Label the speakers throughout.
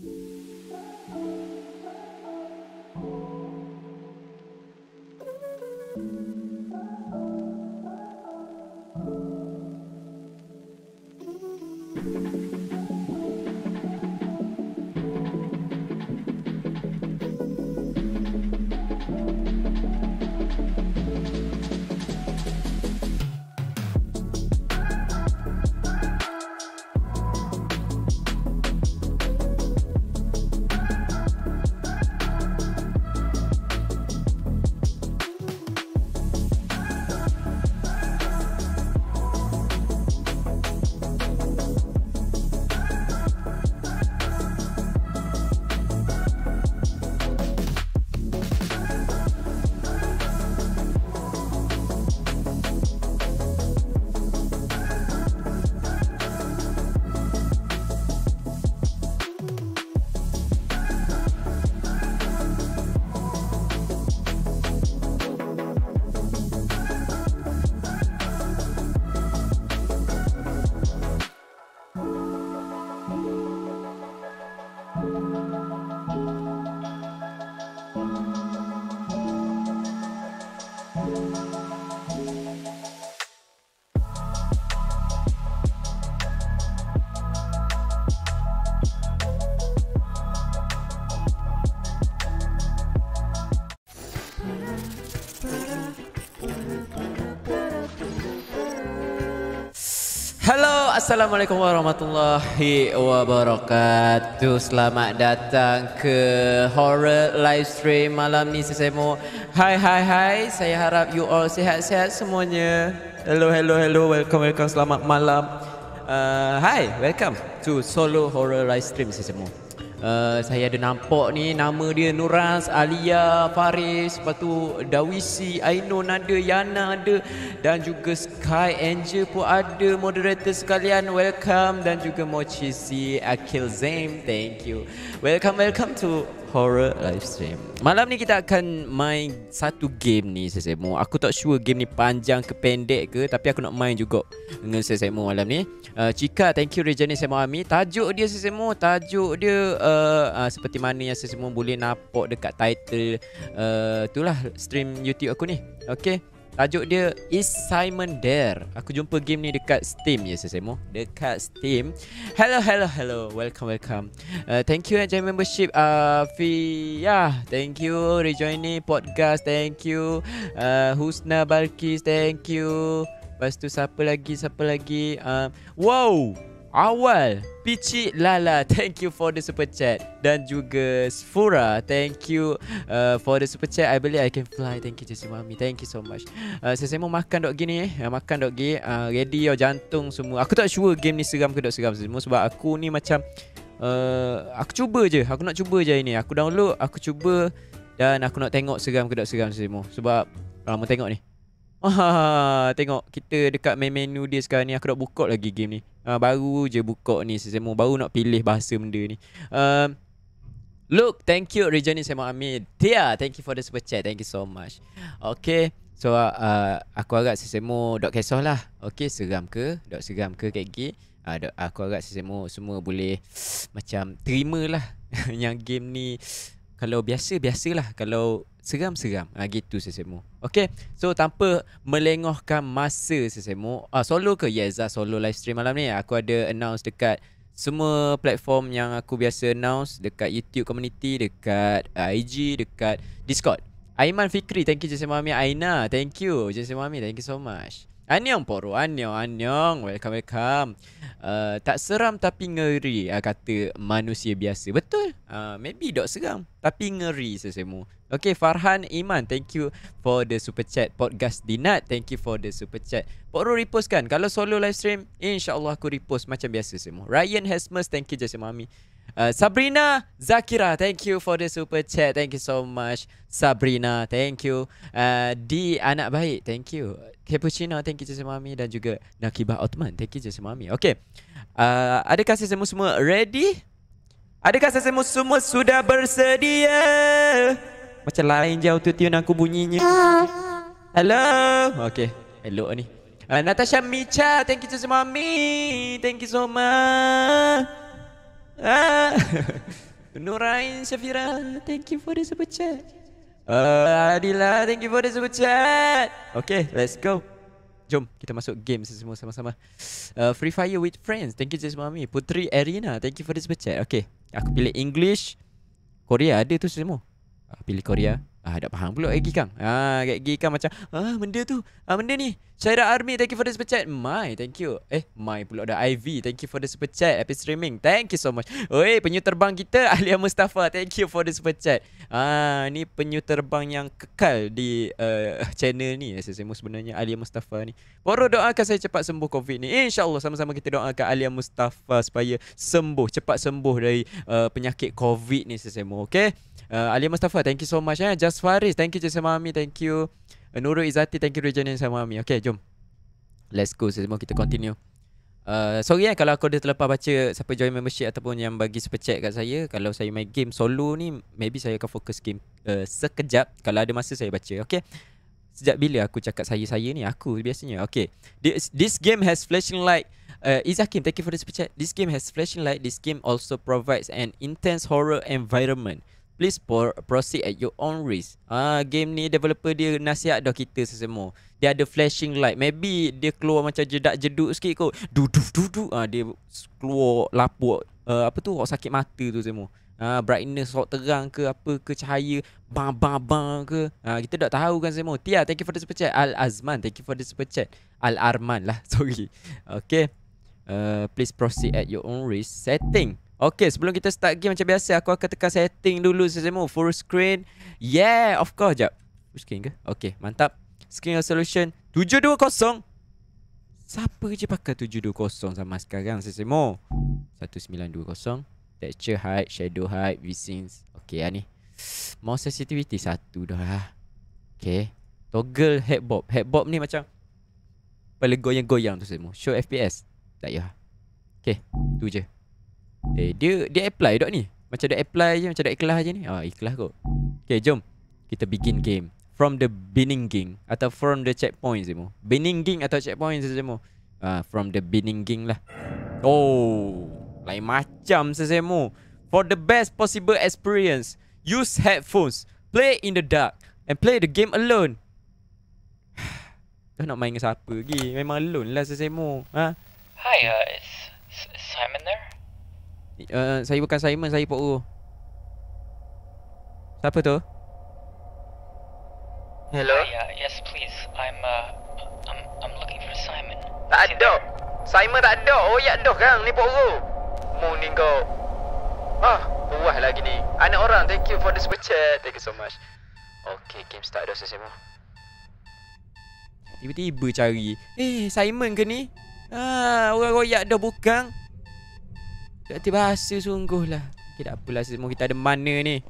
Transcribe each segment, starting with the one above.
Speaker 1: you
Speaker 2: Assalamualaikum warahmatullahi wabarakatuh Selamat datang ke Horror Live Stream malam ni sesemo Hai hai hai Saya harap you all sehat-sehat semuanya Hello hello hello Welcome welcome selamat malam uh, Hai welcome to Solo Horror Live Stream semua uh, saya ada nampak ni nama dia Nuraz, Alia, Faris, lepas tu Dawisi, Ainun ada, Yana ada dan juga Sky Angel pun ada moderator sekalian welcome dan juga Mochisi, Akil Zain, thank you. Welcome welcome to Horror Live Stream Malam ni kita akan main satu game ni Sesemo Aku tak sure game ni panjang ke pendek ke Tapi aku nak main juga dengan Sesemo malam ni uh, Cika, thank you Regenis Sesemo Ami Tajuk dia Sesemo Tajuk dia uh, uh, seperti mana yang Sesemo boleh nampak dekat title uh, Itulah stream YouTube aku ni Okay Tajuk dia Is Simon There? Aku jumpa game ni dekat Steam ya Sesemo Dekat Steam Hello, hello, hello Welcome, welcome uh, Thank you yang join membership uh, Fia Thank you rejoining podcast Thank you uh, Husna Balkis Thank you Lepas tu siapa lagi, siapa lagi uh, Wow Awal Pici Lala Thank you for the super chat Dan juga Sfura Thank you uh, For the super chat I believe I can fly Thank you Jesse Mami Thank you so much uh, Saya mau makan dok gini eh uh, Makan dok gini uh, Ready your jantung semua Aku tak sure game ni seram ke dok seram semua Sebab aku ni macam uh, Aku cuba je Aku nak cuba je ini Aku download Aku cuba Dan aku nak tengok seram ke dok seram semua Sebab Lama tengok ni Ah, tengok kita dekat main menu dia sekarang ni aku nak buka lagi game ni. Uh, baru je buka ni sesemu baru nak pilih bahasa benda ni. Um, look, thank you Rejani Sema Amir. Tia, thank you for the super chat. Thank you so much. Okay. So uh, uh, aku harap sesemu dok kisah lah. Okay, seram ke? Dok seram ke kayak gini? Uh, ah, dok, aku harap sesemu semua boleh macam terima lah yang game ni. Kalau biasa, biasalah. Kalau Seram-seram ha, Gitu sesemu Okay So tanpa Melengahkan masa sesemu uh, ah, Solo ke? Yes lah Solo live stream malam ni Aku ada announce dekat Semua platform yang aku biasa announce Dekat YouTube community Dekat uh, ah, IG Dekat Discord Aiman Fikri Thank you sesemu mami Aina Thank you Sesemu mami, Thank you so much Annyeong Poro Annyeong Annyeong Welcome welcome uh, Tak seram tapi ngeri uh, Kata manusia biasa Betul uh, Maybe tak seram Tapi ngeri sesemu Okay Farhan Iman Thank you for the super chat Podcast Dinat Thank you for the super chat Poro repost kan Kalau solo live stream InsyaAllah aku repost Macam biasa semua Ryan Hesmus Thank you Jasmine Mami uh, Sabrina Zakira Thank you for the super chat Thank you so much Sabrina Thank you uh, Di Anak Baik Thank you Cappuccino Thank you Jasmine Mami Dan juga Nakibah Otman Thank you Jasmine Mami Okay uh, Adakah semua-semua ready? Adakah semua-semua sudah Bersedia? Macam lain je autotune aku bunyinya Hello Okay Hello ni uh, Natasha Micha Thank you to semua me Thank you so much ah. Nurain Safira Thank you for the super chat uh, Adila Thank you for the super chat Okay let's go Jom kita masuk game semua sama-sama uh, Free Fire with Friends Thank you to semua me Putri Arena Thank you for the super chat Okay Aku pilih English Korea ada tu semua Ah, pilih Korea hmm. Ah, tak faham pula eh, Gigi kang ah, Gigi kang macam ah, Benda tu ah, Benda ni Syairah Army Thank you for the super chat My thank you Eh my pula dah IV Thank you for the super chat Happy streaming Thank you so much Oi penyu terbang kita Alia Mustafa Thank you for the super chat ah, Ni penyu terbang yang kekal Di uh, channel ni SSMU sebenarnya Alia Mustafa ni Baru doakan saya cepat sembuh COVID ni InsyaAllah sama-sama kita doakan Alia Mustafa Supaya sembuh Cepat sembuh dari uh, Penyakit COVID ni SSMU Okay uh, Alia Mustafa Thank you so much eh. Just Jas Faris Thank you Jasa Mami Thank you uh, Nurul Izati Thank you Regenin Jas Mami Okay jom Let's go Semua kita continue uh, Sorry eh Kalau aku dah terlepas baca Siapa join membership Ataupun yang bagi super chat kat saya Kalau saya main game solo ni Maybe saya akan fokus game uh, Sekejap Kalau ada masa saya baca Okay Sejak bila aku cakap saya-saya ni Aku biasanya Okay This, this game has flashing light uh, Kim, thank you for the super chat This game has flashing light This game also provides An intense horror environment please por- proceed at your own risk. Ah uh, game ni developer dia nasihat dah kita sesemua. Dia ada flashing light. Maybe dia keluar macam jedak jeduk sikit kot. Du du du du. Ah uh, dia keluar lapuk uh, apa tu orang sakit mata tu semua. Ah uh, brightness sok terang ke apa ke cahaya bang bang bang ke. Ah uh, kita tak tahu kan semua. Tia, thank you for the super chat. Al Azman, thank you for the super chat. Al Arman lah, sorry. Okay. Uh, please proceed at your own risk. Setting. Okay, sebelum kita start game macam biasa, aku akan tekan setting dulu sesama full screen. Yeah, of course, jap. Full screen ke? Okay, mantap. Screen resolution 720. Siapa je pakai 720 sama sekarang sesama? 1920. Texture height, shadow height, V-Sync. Okay, lah ni. mau sensitivity satu dah lah. Okay. Toggle head bob. Head bob ni macam Pala goyang-goyang tu semua. Show FPS. Tak ya. Okay. Tu je. Eh dia dia apply dok ni. Macam dia apply je macam dia ikhlas je ni. Ah oh, ikhlas kot. Okay jom. Kita begin game from the beginning atau from the checkpoint semua. Beginning atau checkpoint semua. Ah from the beginning lah. Oh, lain macam sesemu. For the best possible experience, use headphones. Play in the dark and play the game alone. Dah nak main dengan siapa lagi? Memang alone lah sesemu. Ha? Hi, uh,
Speaker 1: is Simon
Speaker 2: there? uh, Saya bukan Simon Saya Pak U. Siapa tu?
Speaker 1: Hello? Uh, yes please I'm uh, I'm, I'm looking for Simon
Speaker 2: Tak Is ada Simon tak ada Oh ya ada kan Ni Pak U, Mu ni kau Ah Buah lagi ni Anak orang Thank you for the super chat Thank you so much Okay game start dah Saya Tiba-tiba cari Eh Simon ke ni? Ah, orang royak dah bukan. Tak terbahasa sungguh lah Okay tak apalah Semua kita ada mana ni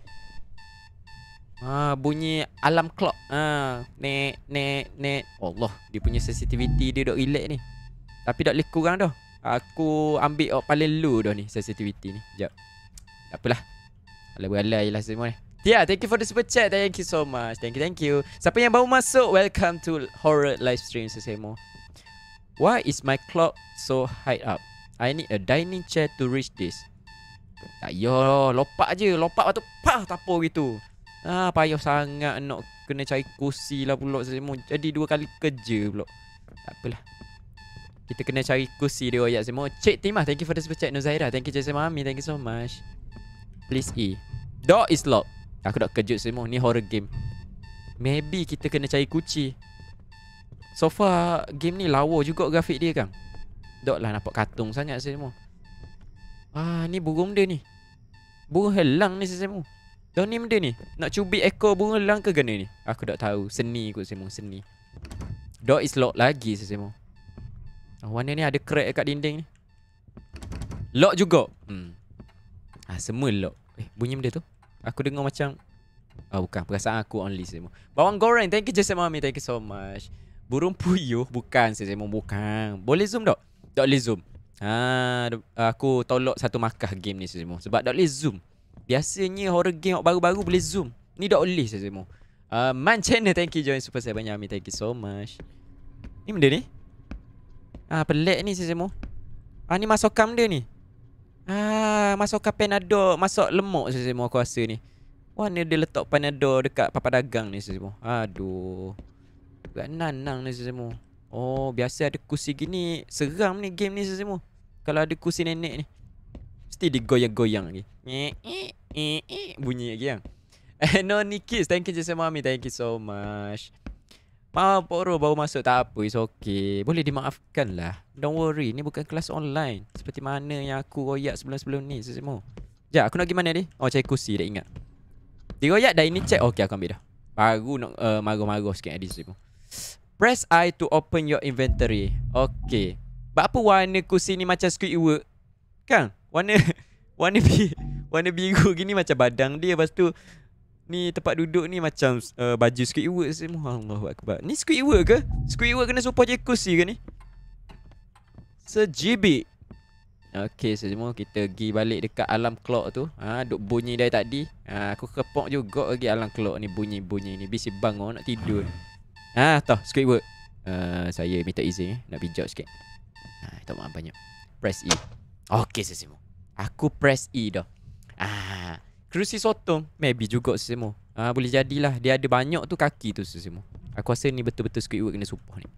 Speaker 2: Ah bunyi alarm clock. Ah nek nek nek. Allah, dia punya sensitivity dia dok relax ni. Tapi dok lekuk kurang dah. Aku ambil oh, paling low dah ni sensitivity ni. Jap. Tak apalah. Alah-alah lah semua ni. Tia, ya, yeah, thank you for the super chat. Thank you so much. Thank you, thank you. Siapa yang baru masuk, welcome to horror live stream sesemo. Why is my clock so high up? I need a dining chair to reach this. Tak ya, yo, lopak je, lopak waktu pah tapo gitu. Ah, payah sangat nak kena cari kursi lah pulak semua. Jadi dua kali kerja pula. Tak apalah. Kita kena cari kursi dia ayat semua. Cik Timah, thank you for the super chat Nuzaira. Thank you Jason Mami, thank you so much. Please E. Door is locked. Aku dah kejut semua. Ni horror game. Maybe kita kena cari kunci. So far game ni lawa juga grafik dia kan. Tak lah nampak katung sangat sesemu Ah ni burung dia ni Burung helang ni semua Dah ni benda ni Nak cubi ekor burung helang ke gana ni Aku tak tahu Seni kot semua Seni Dog is lock lagi semua Oh, warna ni ada crack kat dinding ni Lock juga hmm. Ah, semua lock Eh bunyi benda tu Aku dengar macam Oh bukan Perasaan aku only semua Bawang goreng Thank you Jason Mami Thank you so much Burung puyuh Bukan semua Bukan Boleh zoom tak tak boleh zoom ha, Aku tolak satu markah game ni Sazimu Sebab tak boleh zoom Biasanya horror game yang baru-baru boleh zoom Ni tak boleh Sazimu uh, Man channel thank you join super banyak Amin thank you so much Ni benda ni Ah pelik ni Sazimu Ah ni masuk kam dia ni Ah masuk kapen ada Masuk lemak Sazimu aku rasa ni Wah ni dia letak penado dekat papan dagang ni Sazimu Aduh Gak nanang ni Sazimu Oh, biasa ada kursi gini Seram ni game ni semua Kalau ada kursi nenek ni Mesti digoyang goyang-goyang lagi Bunyi lagi kan No Nikis, Thank you Jason Mami Thank you so much Maaf Poro baru masuk Tak apa It's okay Boleh dimaafkan lah Don't worry Ni bukan kelas online Seperti mana yang aku royak sebelum-sebelum ni Sekejap Sekejap aku nak pergi mana ni Oh cari kursi dah ingat Dia royak dah ini check Okay aku ambil dah Baru nak uh, marah-marah sikit Adi semua Press I to open your inventory. Okay. Sebab apa warna kursi ni macam Squidward? Kan? Warna warna bi warna biru gini macam badang dia. Lepas tu ni tempat duduk ni macam uh, baju Squidward semua. Allahuakbar. Ni Squidward ke? Squidward kena support je kursi ke ni? Sejibik. Okay, so semua kita pergi balik dekat alam clock tu. Ha, duk bunyi dari tadi. Ha, aku kepok juga lagi alam clock ni bunyi-bunyi ni. Bisi bangun nak tidur. Ha, ah, tau, squid word. Uh, ah, saya minta izin eh, nak pinjau sikit. Ha, ah, tak maaf banyak. Press E. Okey, sesimo. Aku press E dah. Ah, ha, kerusi sotong, maybe juga sesimo. Ah, ha, boleh jadilah dia ada banyak tu kaki tu sesimo. Aku rasa ni betul-betul squid word kena supah ni.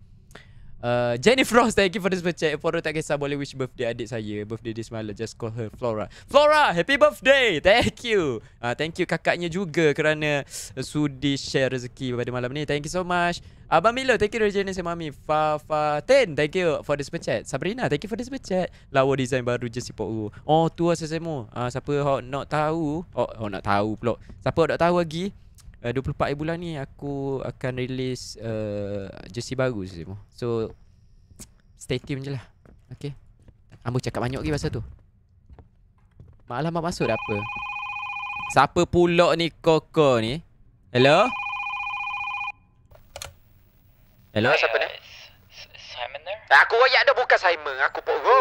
Speaker 2: Uh, Jenny Frost, Thank you for this super chat Flora tak kisah Boleh wish birthday adik saya Birthday dia semalam Just call her Flora Flora Happy birthday Thank you uh, Thank you kakaknya juga Kerana Sudi share rezeki Pada malam ni Thank you so much Abang Milo Thank you dari Jenis and Mami Fa Fa Ten Thank you for this super chat Sabrina Thank you for this super chat Lawa design baru Just support you Oh tua lah semua uh, Siapa nak tahu Oh, oh nak tahu pulak Siapa nak tahu lagi Eh, uh, 24 bulan ni aku akan rilis uh, eh, jersey baru semua. So stay tune je lah. Okay. Ambo cakap banyak lagi pasal tu. Malah mak masuk dah apa? Siapa pula ni Koko ni? Hello? Hello, hey, eh, siapa ni? Simon there? Aku royak dah bukan Simon. Aku Pok Go.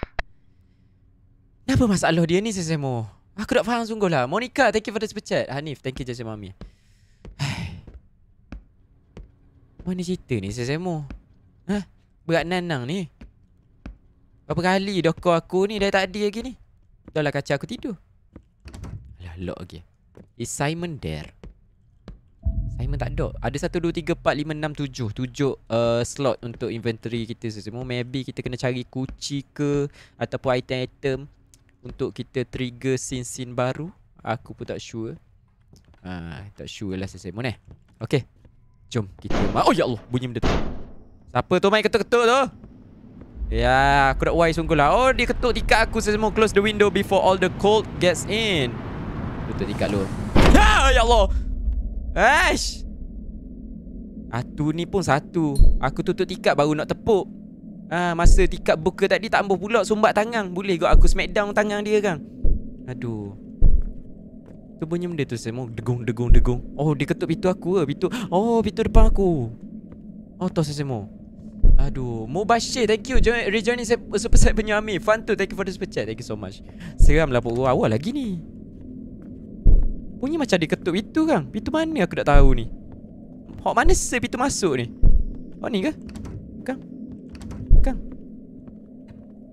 Speaker 2: Kenapa masalah dia ni, Sesemo? Si Aku tak faham sungguh lah Monica, thank you for the super chat Hanif, thank you jasa mami Mana cerita ni sesemo? Hah? Berat nanang ni Berapa kali dokor aku ni dah tak ada lagi ni Dah lah kaca aku tidur Alah, lock lagi okay. Is Simon there? Simon tak ada Ada 1, 2, 3, 4, 5, 6, 7 7 uh, slot untuk inventory kita sesemua Maybe kita kena cari kunci ke Ataupun item-item untuk kita trigger scene-scene baru aku pun tak sure uh, tak sure lah saya semua eh okey jom kita ma- oh ya Allah bunyi benda tu siapa tu mai ketuk-ketuk tu ya aku nak wise sungguh lah oh dia ketuk tikat aku saya semua close the window before all the cold gets in ketuk tikat lu ya ya Allah Ash Atu ni pun satu Aku tutup tikat baru nak tepuk Ah ha, masa tikap buka tadi tak ambuh pula sumbat tangan. Boleh kau aku smack down tangan dia kan. Aduh. Tu bunyi benda tu semua oh, degung degung degung. Oh dia ketuk pintu aku ke? Pintu. Oh pintu depan aku. Oh tu semua. Oh. Aduh, Mubashir, thank you join rejoining Super Saiyan punya Fun tu, thank you for the super chat. Thank you so much. Seram lah pokok awal lagi ni. Bunyi macam dia ketuk pintu kan? Pintu mana aku tak tahu ni? Hok mana sih pintu masuk ni? Oh ni ke? Kang? Kang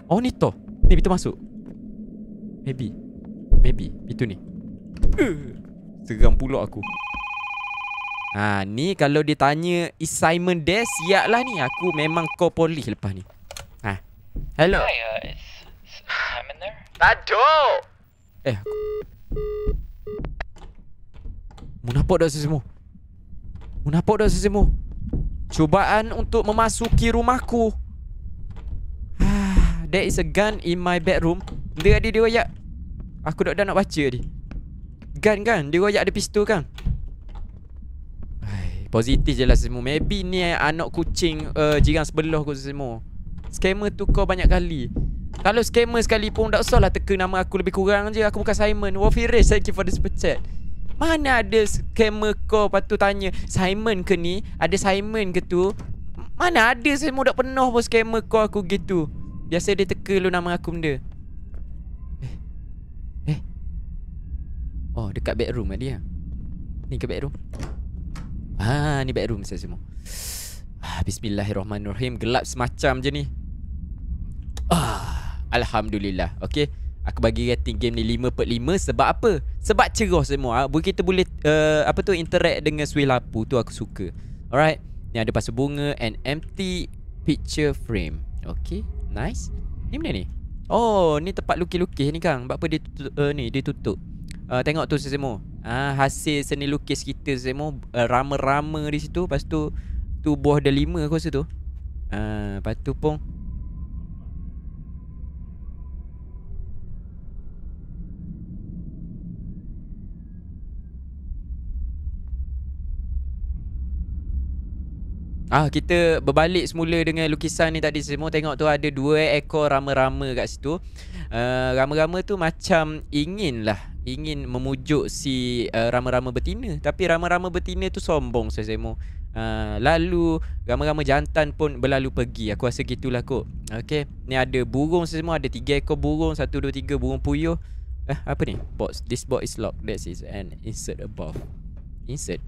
Speaker 2: Oh ni to Ni pintu masuk Maybe Maybe Pintu ni Seram pula aku Ha ni kalau dia tanya Assignment dia Siap lah ni Aku memang kau polis lepas ni Ha Hello Hi,
Speaker 1: uh, is, is, I'm there Tadu Eh aku...
Speaker 2: Mu nampak dah semua Mu nampak dah semua Cubaan untuk memasuki rumahku There is a gun in my bedroom. Dia ada dia royak. Aku dok dah nak baca tadi. Gun kan? Dia royak ada pistol kan? Hai, positif jelah semua. Maybe ni anak kucing uh, eh, jiran sebelah aku semua. Scammer kau banyak kali. Kalau scammer sekali pun tak usahlah teka nama aku lebih kurang je. Aku bukan Simon. Wolfirish, thank you for the super chat. Mana ada scammer kau Lepas tu tanya Simon ke ni Ada Simon ke tu Mana ada Saya mudah penuh pun scammer kau aku gitu Biasa dia teka lu nama aku benda Eh Eh Oh dekat bedroom tadi dia. Ah. Ni ke bedroom Haa ni bedroom saya semua ah, Bismillahirrahmanirrahim Gelap semacam je ni ah, Alhamdulillah Okay Aku bagi rating game ni 5 per 5 Sebab apa? Sebab ceroh semua ah. ha? Kita boleh uh, Apa tu Interact dengan Sui Lapu Tu aku suka Alright Ni ada pasal bunga And empty Picture frame Okay Nice. Ni mana ni. Oh, ni tempat lukis-lukis ni kang. Sebab apa dia tutup, uh, ni, dia tutup. Uh, tengok tu semua. Ah, uh, hasil seni lukis kita semua uh, eh, rama-rama di situ. Pastu tu buah delima aku situ. Ah, uh, pastu pun Ah kita berbalik semula dengan lukisan ni tadi semua tengok tu ada dua ekor rama-rama kat situ. Uh, rama-rama tu macam ingin lah, ingin memujuk si uh, rama-rama betina tapi rama-rama betina tu sombong saya semua. Uh, lalu rama-rama jantan pun berlalu pergi. Aku rasa gitulah kot. Okay, Ni ada burung semua ada tiga ekor burung satu dua tiga burung puyuh. Eh apa ni? Box. This box is locked. That is an insert above. Insert.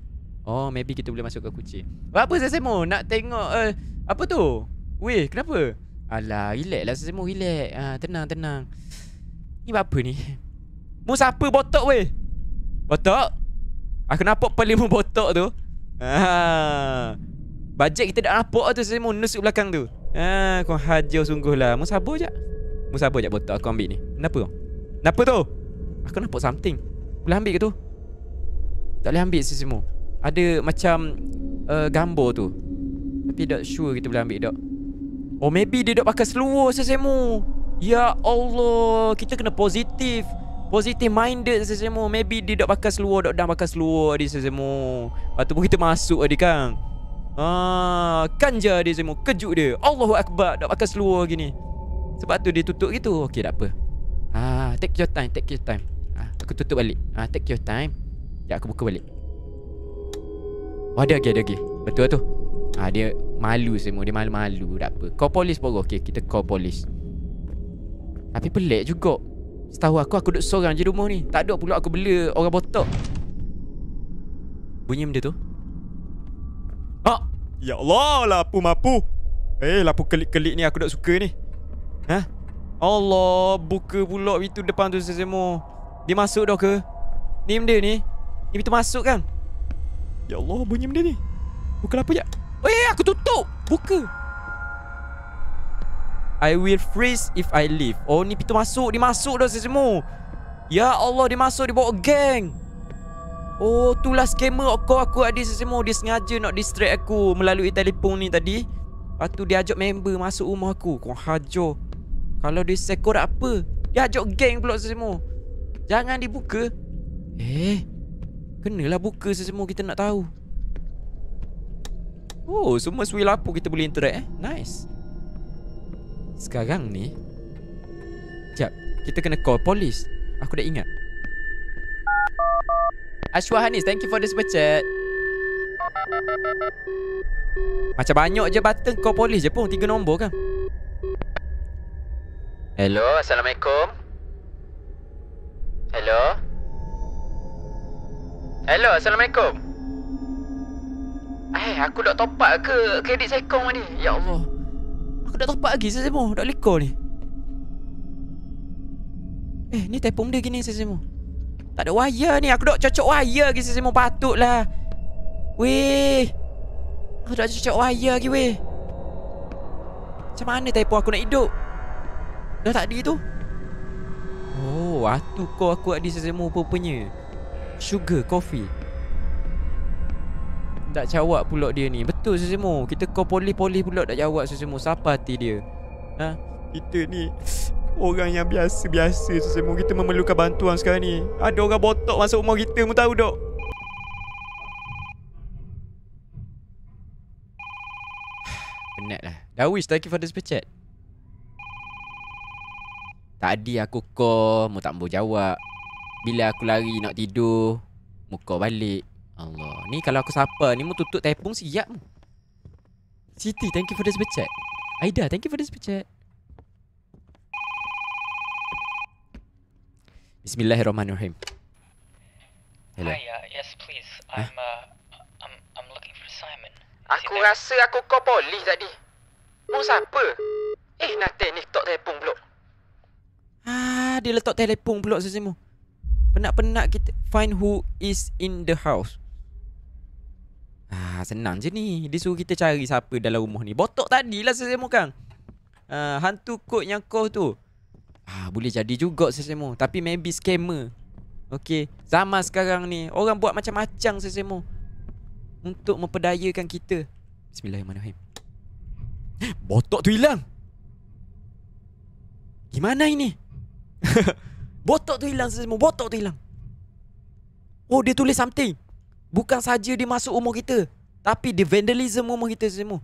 Speaker 2: Oh maybe kita boleh masuk ke kucing Apa Sasemo nak tengok uh, Apa tu Weh kenapa Alah relax lah Sasemo relax uh, Tenang tenang Ni buat apa ni Mu siapa botok weh Botok Aku nampak pelimu botok tu Haa ah. Bajet kita dah nampak tu Sasemo nusuk belakang tu Haa ah, kau hajar sungguh lah Mu sabar je Mu sabar je botok aku ambil ni Kenapa Kenapa tu Aku nampak something Boleh ambil ke tu Tak boleh ambil Sasemo ada macam uh, Gambar tu Tapi tak sure kita boleh ambil tak Oh maybe dia tak pakai seluar sesemu Ya Allah Kita kena positif Positif minded sesemu Maybe dia tak pakai seluar Tak dah pakai seluar dia sesemu Lepas tu pun kita masuk adik kang Ah, ha, kanja dia semua Kejut dia Allahu Akbar Tak pakai seluar gini Sebab tu dia tutup gitu Okey tak apa Ah, take your time Take your time ah, Aku tutup balik ah, Take your time Ya aku buka balik Oh ada okay, ada okay. Betul lah tu ha, Dia malu semua Dia malu-malu Tak apa Call polis baru Okay kita call polis Tapi pelik juga Setahu aku aku duduk seorang je rumah ni Tak ada pula aku bela orang botok. Bunyi benda tu Ha Ya Allah lapu mapu Eh lapu kelik-kelik ni aku duduk suka ni Ha Allah buka pula itu depan tu semua Dia masuk dah ke Ni benda ni Ni pintu masuk kan Ya Allah bunyi benda ni Buka apa ya? Eh aku tutup Buka I will freeze if I leave Oh ni pintu masuk Dia masuk dah semua Ya Allah dia masuk Dia bawa geng Oh tu lah scammer aku Aku ada semua Dia sengaja nak distract aku Melalui telefon ni tadi Lepas tu dia ajak member Masuk rumah aku Kau hajo. Kalau dia sekor apa Dia ajak geng pula semua Jangan dibuka Eh Kenalah buka sesemua kita nak tahu Oh semua sui lapu kita boleh interact eh Nice Sekarang ni Sekejap kita kena call polis Aku dah ingat Ashwa Hanis thank you for the super chat Macam banyak je button call polis je pun Tiga nombor kan Hello Assalamualaikum Hello Hello, Assalamualaikum. Eh, hey, aku dah topak ke kredit kong ni? Ya Allah. Aku dah topak lagi Sesemo, dah leko ni. Eh, ni telefon dia gini Sesemo. Tak ada wire ni, aku dah cocok wire lagi Sesemo patutlah. Weh. Aku dah cocok wire lagi weh. Macam mana telefon aku nak hidup? Dah tak tadi tu. Oh, atuk kau aku adik Sesemo rupanya. Pu- Sugar coffee Tak jawab pulak dia ni Betul Susimu Kita kau poli-poli pulak Tak jawab Susimu Siapa hati dia Ha Kita ni Orang yang biasa-biasa Susimu Kita memerlukan bantuan sekarang ni Ada orang botok masuk rumah kita Mu tahu dok Penat lah Dawis, Thank you for the super chat Tadi aku call Mu tak mau jawab bila aku lari nak tidur Muka balik Allah Ni kalau aku sapa Ni mu tutup tepung siap Siti thank you for the super chat Aida thank you for the super chat Bismillahirrahmanirrahim Hello. Hi, uh, yes please. Huh? I'm uh, I'm I'm looking for Simon. Is aku there? rasa aku call polis tadi. Mu siapa? Eh, nak teknik tok telefon pula. Ah, dia letak telefon pula sesimu. Penat-penat kita find who is in the house. Ah, senang je ni. Dia suruh kita cari siapa dalam rumah ni. Botok tadilah sesemu kang. Ah, hantu kot yang kau tu. Ah, boleh jadi juga sesemu. Tapi maybe scammer. Okay. Zaman sekarang ni. Orang buat macam-macam sesemu. Untuk memperdayakan kita. Bismillahirrahmanirrahim. Botok tu hilang. Gimana ini? Botok tu hilang semua Botok tu hilang Oh dia tulis something Bukan saja dia masuk umur kita Tapi dia vandalism umur kita semua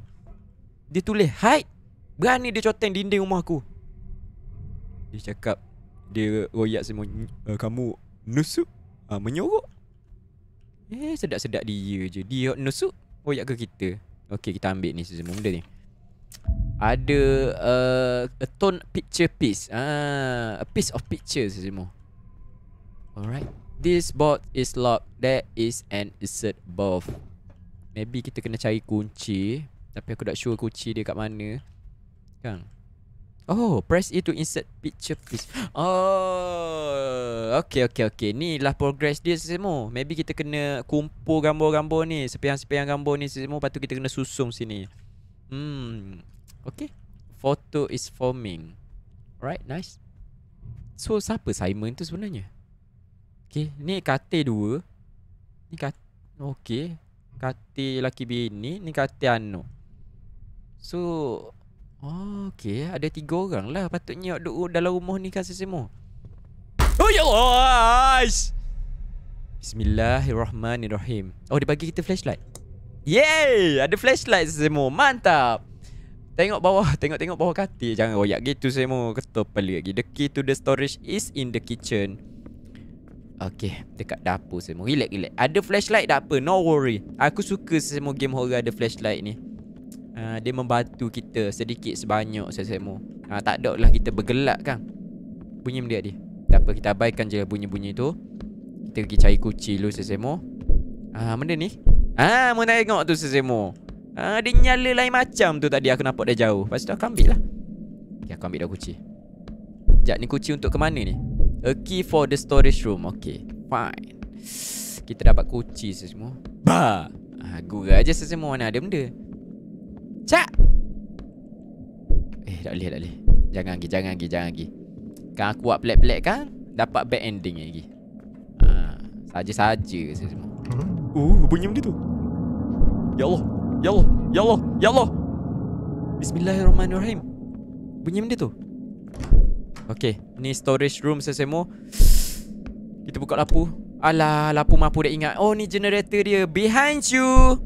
Speaker 2: Dia tulis hai, Berani dia coteng dinding rumah aku Dia cakap Dia royak semua eh, Kamu nusuk uh, Menyorok Eh sedap-sedap dia je Dia nusuk Royak ke kita Okay kita ambil ni semua benda ni ada uh, a tone picture piece. Ah, a piece of pictures semua. Alright. This board is locked. There is an insert above. Maybe kita kena cari kunci. Tapi aku tak sure kunci dia kat mana. Kan? Oh, press E to insert picture piece. Oh, okay, okay, okay. Ni lah progress dia semua. Maybe kita kena kumpul gambar-gambar ni. Sepiang-sepiang gambar ni semua. Lepas tu kita kena susung sini. Hmm. Okay. Photo is forming. Alright, nice. So, siapa Simon tu sebenarnya? Okay, ni katil dua. Ni kat Okay. Katil lelaki bini, ni katil Anu. So, okay. Ada tiga orang lah. Patutnya ada dalam rumah ni kasi semua. Oh, ya Allah! Bismillahirrahmanirrahim. Oh, dia bagi kita flashlight. Yeay Ada flashlight Semo Mantap Tengok bawah Tengok-tengok bawah katil Jangan royak gitu Semo Ketuk pelik lagi The key to the storage Is in the kitchen Okay Dekat dapur Semo Relax-relax Ada flashlight tak apa No worry Aku suka Semo game horror Ada flashlight ni uh, Dia membantu kita Sedikit sebanyak Semo uh, ah, Tak ada lah kita bergelak kan Bunyi dia dia Tak apa kita abaikan je Bunyi-bunyi tu Kita pergi cari kucing dulu Semo Ah, uh, benda ni Haa, mau nak tengok tu sesemo. Haa, dia nyala lain macam tu tadi aku nampak dia jauh. Lepas tu aku ambil lah. Okay, aku ambil dah kunci. Sekejap, ni kunci untuk ke mana ni? A key for the storage room. Okay, fine. Kita dapat kunci sesemo. Bah! Haa, gura je sesemo mana ada benda. Cak! Eh, tak boleh, tak boleh. Jangan lagi, jangan lagi, jangan lagi. Kan aku buat pelik-pelik kan? Dapat bad ending lagi. Haa, saja-saja sesemo. Oh, uh, bunyi benda tu. Ya Allah. Ya Allah. Ya Allah. Ya Allah. Bismillahirrahmanirrahim. Bunyi benda tu. Okay. Ni storage room sesemo. Kita buka lapu. Alah, lapu mampu dah ingat. Oh, ni generator dia. Behind you.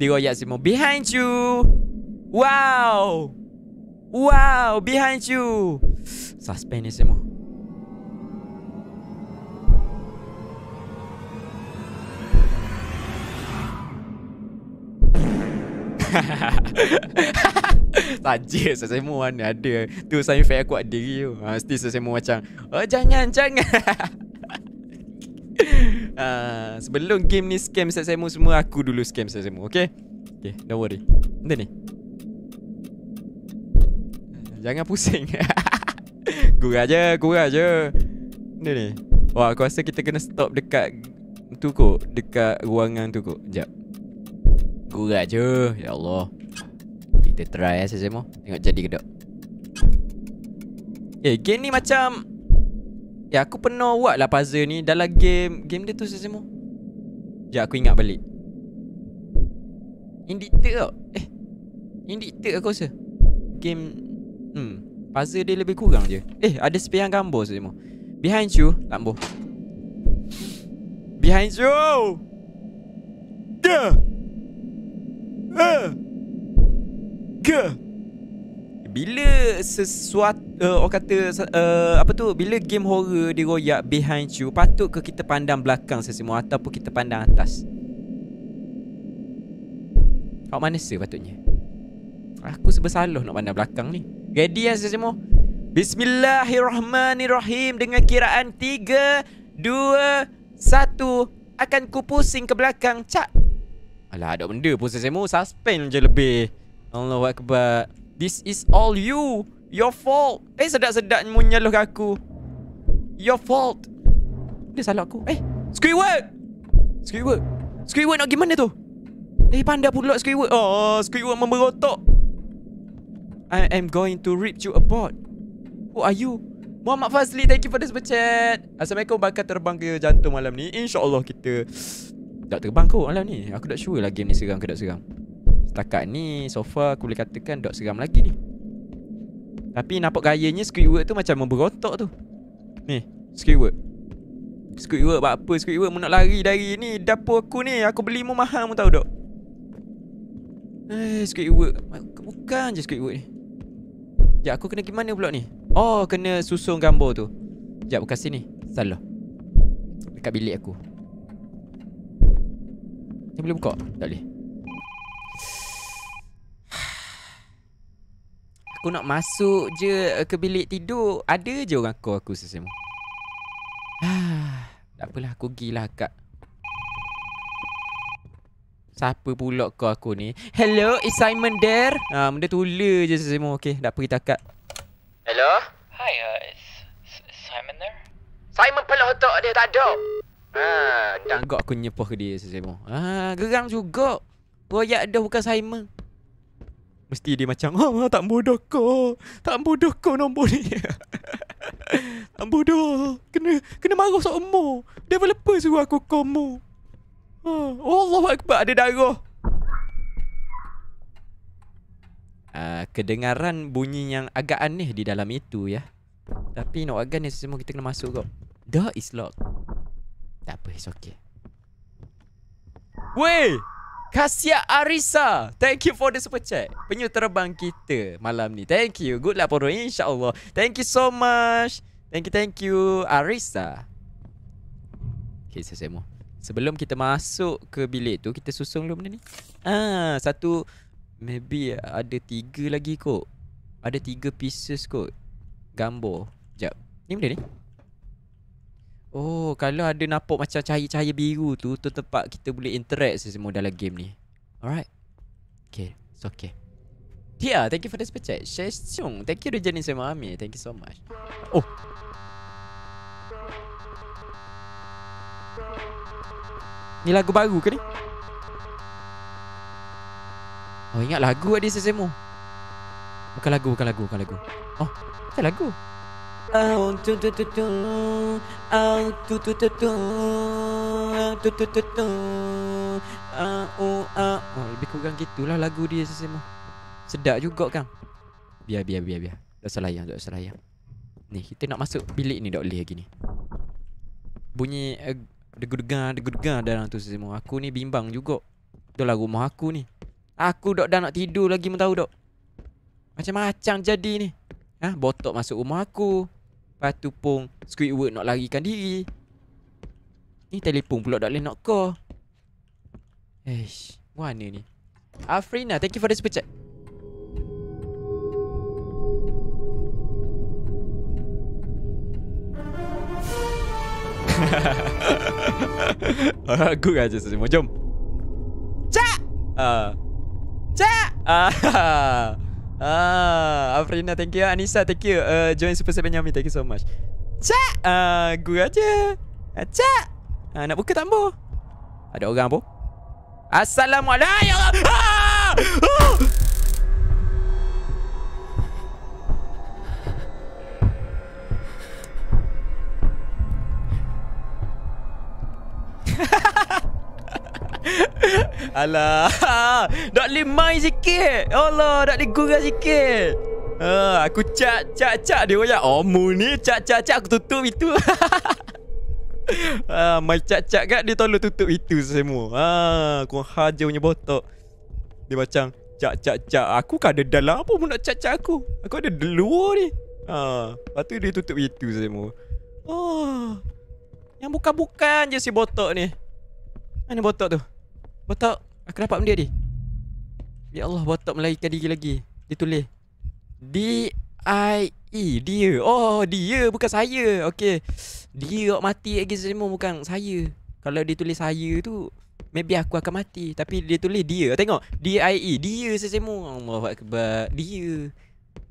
Speaker 2: Dia royak semua. Behind you. Wow. Wow. Behind you. Suspend ni semua. Tajir, je Sesemo mana ada Tu saya effect aku ada diri tu ha, Mesti Sesemo macam Oh jangan jangan uh, Sebelum game ni scam Sesemo semua Aku dulu scam Sesemo Okay Okay don't worry Nanti ni Jangan pusing Gura je Gura je Nanti ni Wah aku rasa kita kena stop dekat Tu kok Dekat ruangan tu kok Sekejap Kurang je Ya Allah Kita try eh SSMO Tengok jadi ke tak Eh game ni macam Ya aku pernah buat lah puzzle ni Dalam game Game dia tu SSMO Ya aku ingat balik Indicter tau Eh Indicter aku rasa Game Hmm Puzzle dia lebih kurang je Eh ada sepiang gambar SSMO Behind you Lambo Behind you Yeah Ha. Ke? Bila sesuatu uh, eh, orang kata uh, apa tu bila game horror diroyak behind you patut ke kita pandang belakang sesemua ataupun kita pandang atas? Kau mana sih patutnya? Aku sebesalah nak pandang belakang ni. Ready ya sesemua? Bismillahirrahmanirrahim dengan kiraan 3 2 1 akan ku pusing ke belakang cak Alah ada benda pun Sesemo Suspend je lebih Allahuakbar This is all you Your fault Eh sedak-sedak sedap Menyeluh aku Your fault Dia salah aku Eh Squidward Squidward Squidward nak gimana tu Eh panda pulak Squidward Oh Squidward memberotok I am going to rip you apart Who are you Muhammad Fazli Thank you for the super chat Assalamualaikum Bakal terbang ke jantung malam ni InsyaAllah kita tak terbang kau malam ni Aku tak sure lah game ni seram ke tak seram Setakat ni so far aku boleh katakan tak seram lagi ni Tapi nampak gayanya Squidward tu macam memberontok tu Ni Squidward Squidward buat apa Squidward mu nak lari dari ni dapur aku ni Aku beli mu mahal mu tau dok Eh Squidward Bukan je Squidward ni Sekejap aku kena gimana pula ni Oh kena susung gambar tu Sekejap bukan sini Salah Dekat bilik aku Ni boleh buka? Tak boleh Aku nak masuk je ke bilik tidur Ada je orang call aku sesama Tak apalah aku gilah kak Siapa pula kau aku ni Hello is Simon there ha, ah, Benda tula je sesama Okay tak apa kita Hello Hi uh, is, Simon there Simon pula otak dia tak ada Ah, ha, dah gak aku nyepoh ke dia sesemo. Ah, ha, geram juga. Royak dah bukan Simon. Mesti dia macam, oh, oh, tak bodoh kau. Tak bodoh kau nombor ni. tak bodoh. Kena kena marah sok emo. Developer suruh aku komo. Ah, ha, Allahuakbar ada darah. Uh, kedengaran bunyi yang agak aneh di dalam itu ya. Tapi nak no, agak ni semua kita kena masuk kok. Door is locked. Tak apa, it's okay. Weh! Kasia Arisa! Thank you for the super chat. Penyu terbang kita malam ni. Thank you. Good luck, Poro. InsyaAllah. Thank you so much. Thank you, thank you, Arisa. Okay, saya semua. Sebelum kita masuk ke bilik tu, kita susun dulu benda ni. Ah, satu... Maybe ada tiga lagi kot. Ada tiga pieces kot. Gambar. Sekejap. Ni benda ni. Oh, kalau ada nampak macam cahaya-cahaya biru tu, tu tempat kita boleh interact semua dalam game ni. Alright. Okay, it's okay. Tia, thank you for the super chat. Shesung, thank you to Jenny Sema Ami. Thank you so much. Oh. Ni lagu baru ke ni? Oh, ingat lagu tadi Sesemu. Bukan lagu, bukan lagu, bukan lagu. Oh, bukan lagu. Oh, lebih kurang gitulah lagu dia sesama. Sedap juga kan? Biar biar biar biar. Tak selayang, tak selayang. Ni kita nak masuk bilik ni tak boleh lagi ni. Bunyi uh, eh, degudegan degudegan dalam tu semua. Aku ni bimbang juga. Itulah rumah aku ni. Aku dok dah nak tidur lagi tahu dok. Macam-macam jadi ni. Ha, botok masuk rumah aku. Batu pun Squidward nak larikan diri Ni telefon pula tak boleh nak call Eish Mana ni Afrina thank you for the super chat Aku kan je semua Jom Cak uh. Cak uh. Ah, Afrina thank you Anissa thank you uh, Join Super Saiyan Yami Thank you so much Cak ah, Gua aja ah, Cak uh, Nak buka tambah Ada orang apa Assalamualaikum Ya Allah ah! Ha ha ha! Alah tak li main sikit Allah tak li gurau sikit uh, Aku cak cak cak Dia royak Oh mu ni cak cak cak Aku tutup itu Ah, uh, mai cak cak kat dia tolong tutup itu semua. uh, aku haja punya botok. Dia macam cak cak cak. Aku kan ada dalam apa pun nak cak cak aku. Aku ada di luar ni. Ha, uh, lepas tu dia tutup itu semua. Oh. Yang bukan-bukan je si botok ni. Mana botok tu? Botak Aku dapat benda ni Ya Allah botak melarikan diri lagi Dia tulis D I E Dia Oh dia bukan saya Okay Dia yang mati lagi semua bukan saya Kalau dia tulis saya tu Maybe aku akan mati Tapi dia tulis dia Tengok D I E Dia sesemu Allah Akbar Dia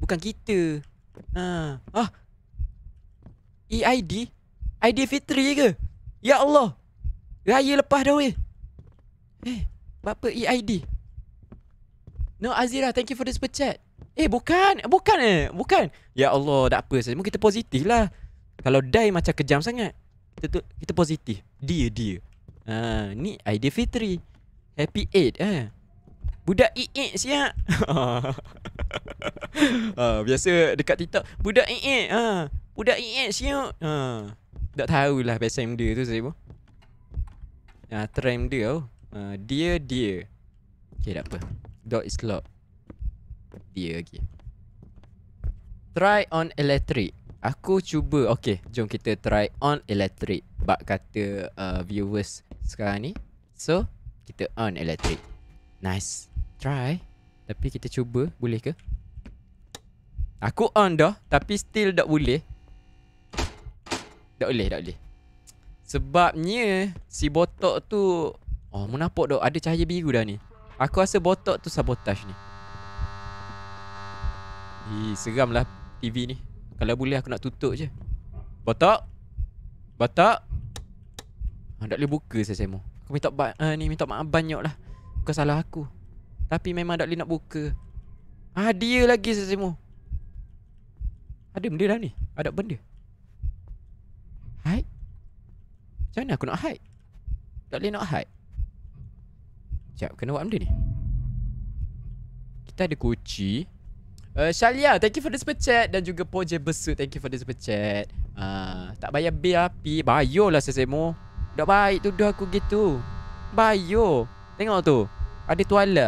Speaker 2: Bukan kita ha. Ah E I D I D Fitri ke? Ya Allah Raya lepas dah weh Eh, apa EID? No Azira, thank you for the super chat. Eh, bukan. Bukan eh. Bukan. Ya Allah, tak apa. Semua kita positif lah. Kalau die macam kejam sangat. Kita, tu, kita positif. Dia, dia. Ha, uh, ni idea Fitri. Happy 8 eh. Budak EA siap. ha, uh, biasa dekat TikTok. Budak EA. Ha, uh, budak EA siap. Ha, uh, tak tahulah pesan dia tu saya pun. Ya, uh, trend dia tau. Oh uh, Dia, dia Okay, tak apa Door is locked Dia, okay Try on electric Aku cuba Okay, jom kita try on electric Bak kata uh, viewers sekarang ni So, kita on electric Nice Try Tapi kita cuba Boleh ke? Aku on dah Tapi still tak boleh Tak boleh, tak boleh Sebabnya Si botok tu Oh, mu nampak dok ada cahaya biru dah ni. Aku rasa botok tu sabotage ni. Hi, seramlah TV ni. Kalau boleh aku nak tutup je. Botok? Botok? Ha, tak boleh buka saya semua. Aku minta ba uh, ni minta maaf banyak lah. Bukan salah aku. Tapi memang tak boleh nak buka. Ah, dia lagi saya semua. Ada benda dah ni. Ada benda. Hai. Macam mana aku nak hide? Tak boleh nak hide. Sekejap, kena buat benda ni Kita ada kuci uh, eh, Shalia, thank you for the super chat Dan juga Poje Besut, thank you for the super chat uh, Tak bayar bil api Bayo lah sesemo Tak baik tuduh aku gitu Bayo Tengok tu Ada tuala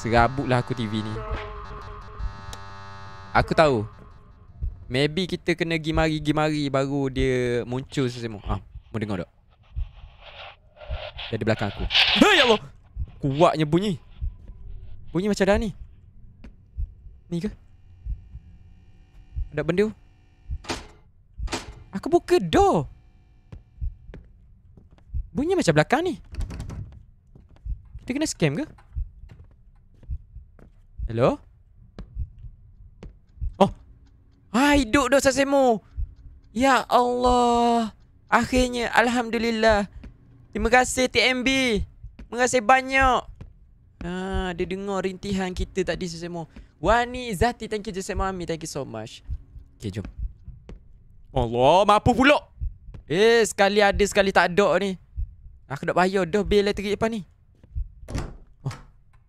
Speaker 2: Serabut lah aku TV ni Aku tahu Maybe kita kena gimari-gimari baru dia muncul sesemua Ah, mau dengar tak? Di belakang aku Hei ya Allah Kuatnya bunyi Bunyi macam dah ni Ni ke? Ada benda Aku buka door Bunyi macam belakang ni Kita kena scam ke? Hello? Oh Hai duk dosa semu Ya Allah Akhirnya Alhamdulillah Terima kasih TMB Terima kasih banyak Ha, ah, dia dengar rintihan kita tadi Sesemo. Wani Zati, thank you Sesemo Ami, thank you so much. Okay, jom. Allah, mampu pula. Eh, sekali ada sekali tak ada ni. Aku ah, nak bayar dah bil elektrik depan ni. Oh.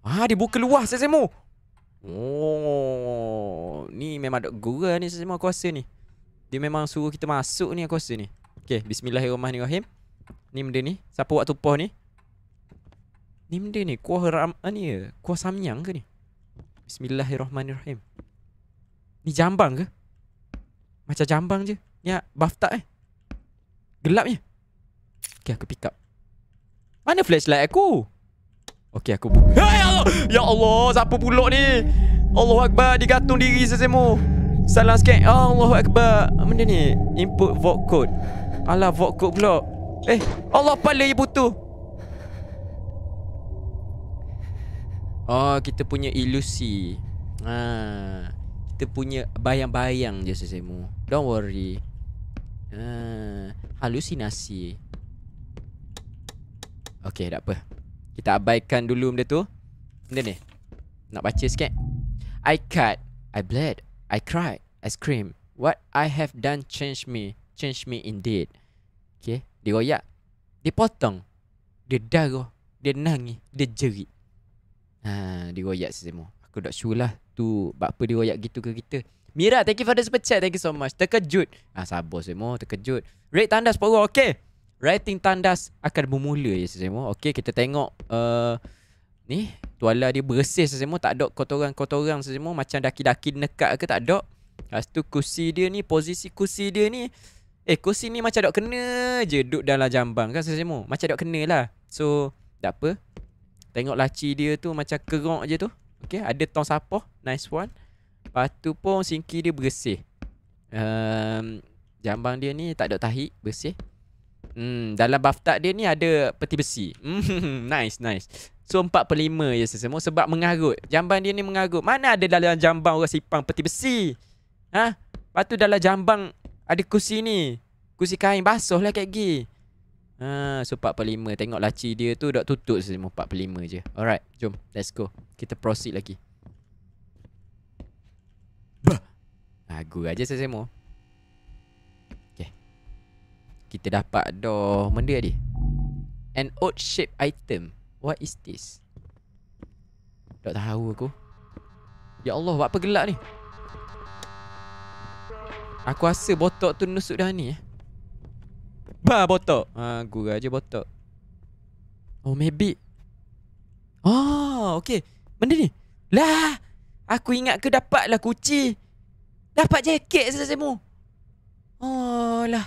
Speaker 2: Ah, dia buka luas Sesemo. Oh, ni memang dok gua ni Sesemo aku rasa ni. Dia memang suruh kita masuk ni aku rasa ni. Okay, bismillahirrahmanirrahim. Ni benda ni Siapa waktu poh ni Ni benda ni Kuah ram ah, ni Kuah samyang ke ni Bismillahirrahmanirrahim Ni jambang ke Macam jambang je Ni ah, bathtub eh Gelapnya Okay aku pick up Mana flashlight aku Okay aku buka hey, ya Allah! Ya Allah Siapa pulak ni Allah Akbar Digatung diri sesemu Salam sikit Allah Akbar Benda ni Input vote code Alah vote code pulak Eh, Allah pala ibu tu. Oh, kita punya ilusi. Ha. Kita punya bayang-bayang je sesemu. Don't worry. Ha. Halusinasi. Okay, tak apa. Kita abaikan dulu benda tu. Benda ni. Nak baca sikit? I cut. I bled. I cried. I scream. What I have done changed me. Changed me indeed. Okay. Dia royak Dia potong Dia darah Dia nangis Dia jerit ha, Dia royak semua Aku tak sure lah Tu Bapa dia royak gitu ke kita Mira thank you for the super chat Thank you so much Terkejut ha, Sabar semua Terkejut Rate tandas power Okay Rating tandas Akan bermula ya semua Okay kita tengok uh, Ni Tuala dia bersih semua Tak ada kotoran-kotoran semua Macam daki-daki nekat ke tak ada Lepas tu kursi dia ni Posisi kursi dia ni Eh kursi ni macam dok kena je duduk dalam jambang kan saya semua. Macam dok kena lah. So tak apa. Tengok laci dia tu macam kerok je tu. Okay ada tong sapoh. Nice one. Lepas tu pun singki dia bersih. Um, jambang dia ni tak ada tahi bersih. Hmm, dalam baftak dia ni ada peti besi. Hmm, nice nice. So 4 per 5 je semua sebab mengarut. Jambang dia ni mengarut. Mana ada dalam jambang orang sipang peti besi? Ha? Lepas tu dalam jambang ada kursi ni Kursi kain basuh lah kat gi Ha, so 45 Tengok laci dia tu Dah tutup semua 45 je Alright Jom Let's go Kita proceed lagi Bah Lagu aja saya semua Okay Kita dapat dah Benda dia An old shape item What is this Tak tahu aku Ya Allah Buat apa gelap ni Aku rasa botok tu nusuk dah ni eh. Ba botok Ha gurau je botok Oh maybe Oh ah, okay Benda ni Lah Aku ingat ke dapat lah kuci Dapat jaket sesemu Oh ah, lah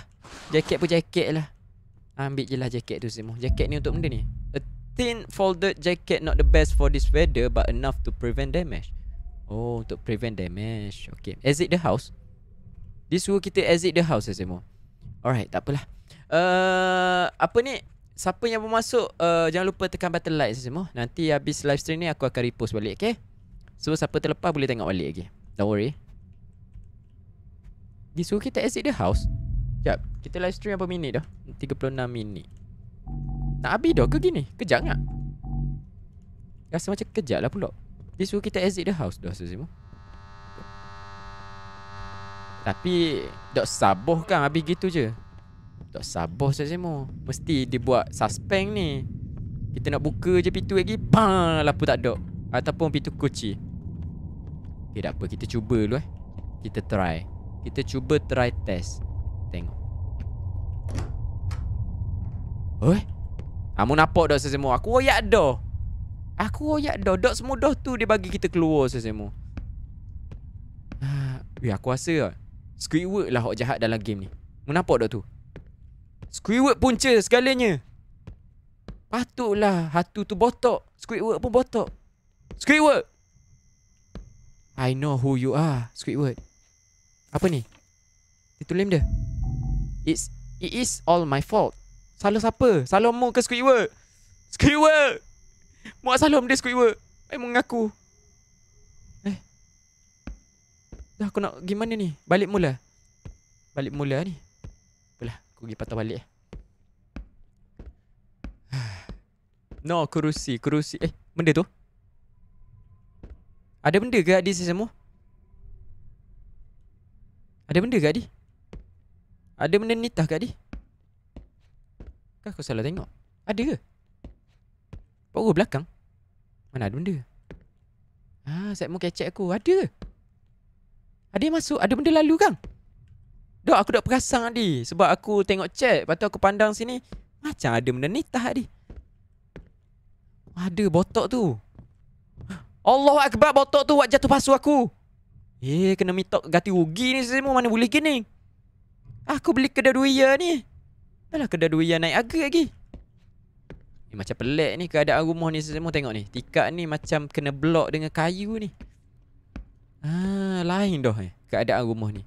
Speaker 2: Jaket pun jaket lah Ambil je lah jaket tu semua Jaket ni untuk benda ni A thin folded jacket not the best for this weather But enough to prevent damage Oh untuk prevent damage Okay Exit the house dia suruh kita exit the house semua. Alright, tak apalah. Uh, apa ni? Siapa yang bermasuk uh, jangan lupa tekan button like semua. Nanti habis live stream ni aku akan repost balik, okey? So siapa terlepas boleh tengok balik lagi. Don't worry. Dia suruh kita exit the house. Jap, kita live stream apa minit dah? 36 minit. Nak habis dah ke gini? Kejap enggak? Rasa macam kejap lah pula. Dia suruh kita exit the house dah semua. Tapi Dok Sabah kan habis gitu je Dok Sabah saya semua Mesti dia buat suspend ni Kita nak buka je pintu lagi Bang Lapu tak ada Ataupun pintu kunci Okay tak apa kita cuba dulu eh Kita try Kita cuba try test Tengok Oi Kamu ah, nampak dok saya semua Aku royak dah Aku royak dah Dok semua dah tu dia bagi kita keluar saya semua ah, Wih aku rasa Squidward lah hok jahat dalam game ni. Menampak dah tu. Squidward punca segalanya. Patutlah hatu tu botok. Squidward pun botok. Squidward! I know who you are, Squidward. Apa ni? Itu lem dia. It's it is all my fault. Salah siapa? Salah mu ke Squidward? Squidward! Muak salam dia Squidward. Ayah mengaku. Dah aku nak gimana ni? Balik mula. Balik mula ni. Apalah, aku pergi patah balik. No, kerusi, kerusi. Eh, benda tu? Ada benda ke Adi sesama? Ada benda ke Adi? Ada benda nitah ke Adi? Kah aku salah tengok? Ada ke? Pokok belakang? Mana ada benda? Ah, saya mau kecek aku. Ada ke? Ada masuk Ada benda lalu kan Dok aku dah perasan Adi. Sebab aku tengok chat Lepas tu aku pandang sini Macam ada benda nitah Adi. Ada botok tu Allah akbar botok tu Wak jatuh pasu aku Eh kena mitok Ganti rugi ni semua Mana boleh gini Aku beli kedai duia ni Alah kedai duia naik harga lagi Eh, macam pelik ni keadaan rumah ni semua tengok ni Tikat ni macam kena blok dengan kayu ni Ah, lain dah eh keadaan rumah ni.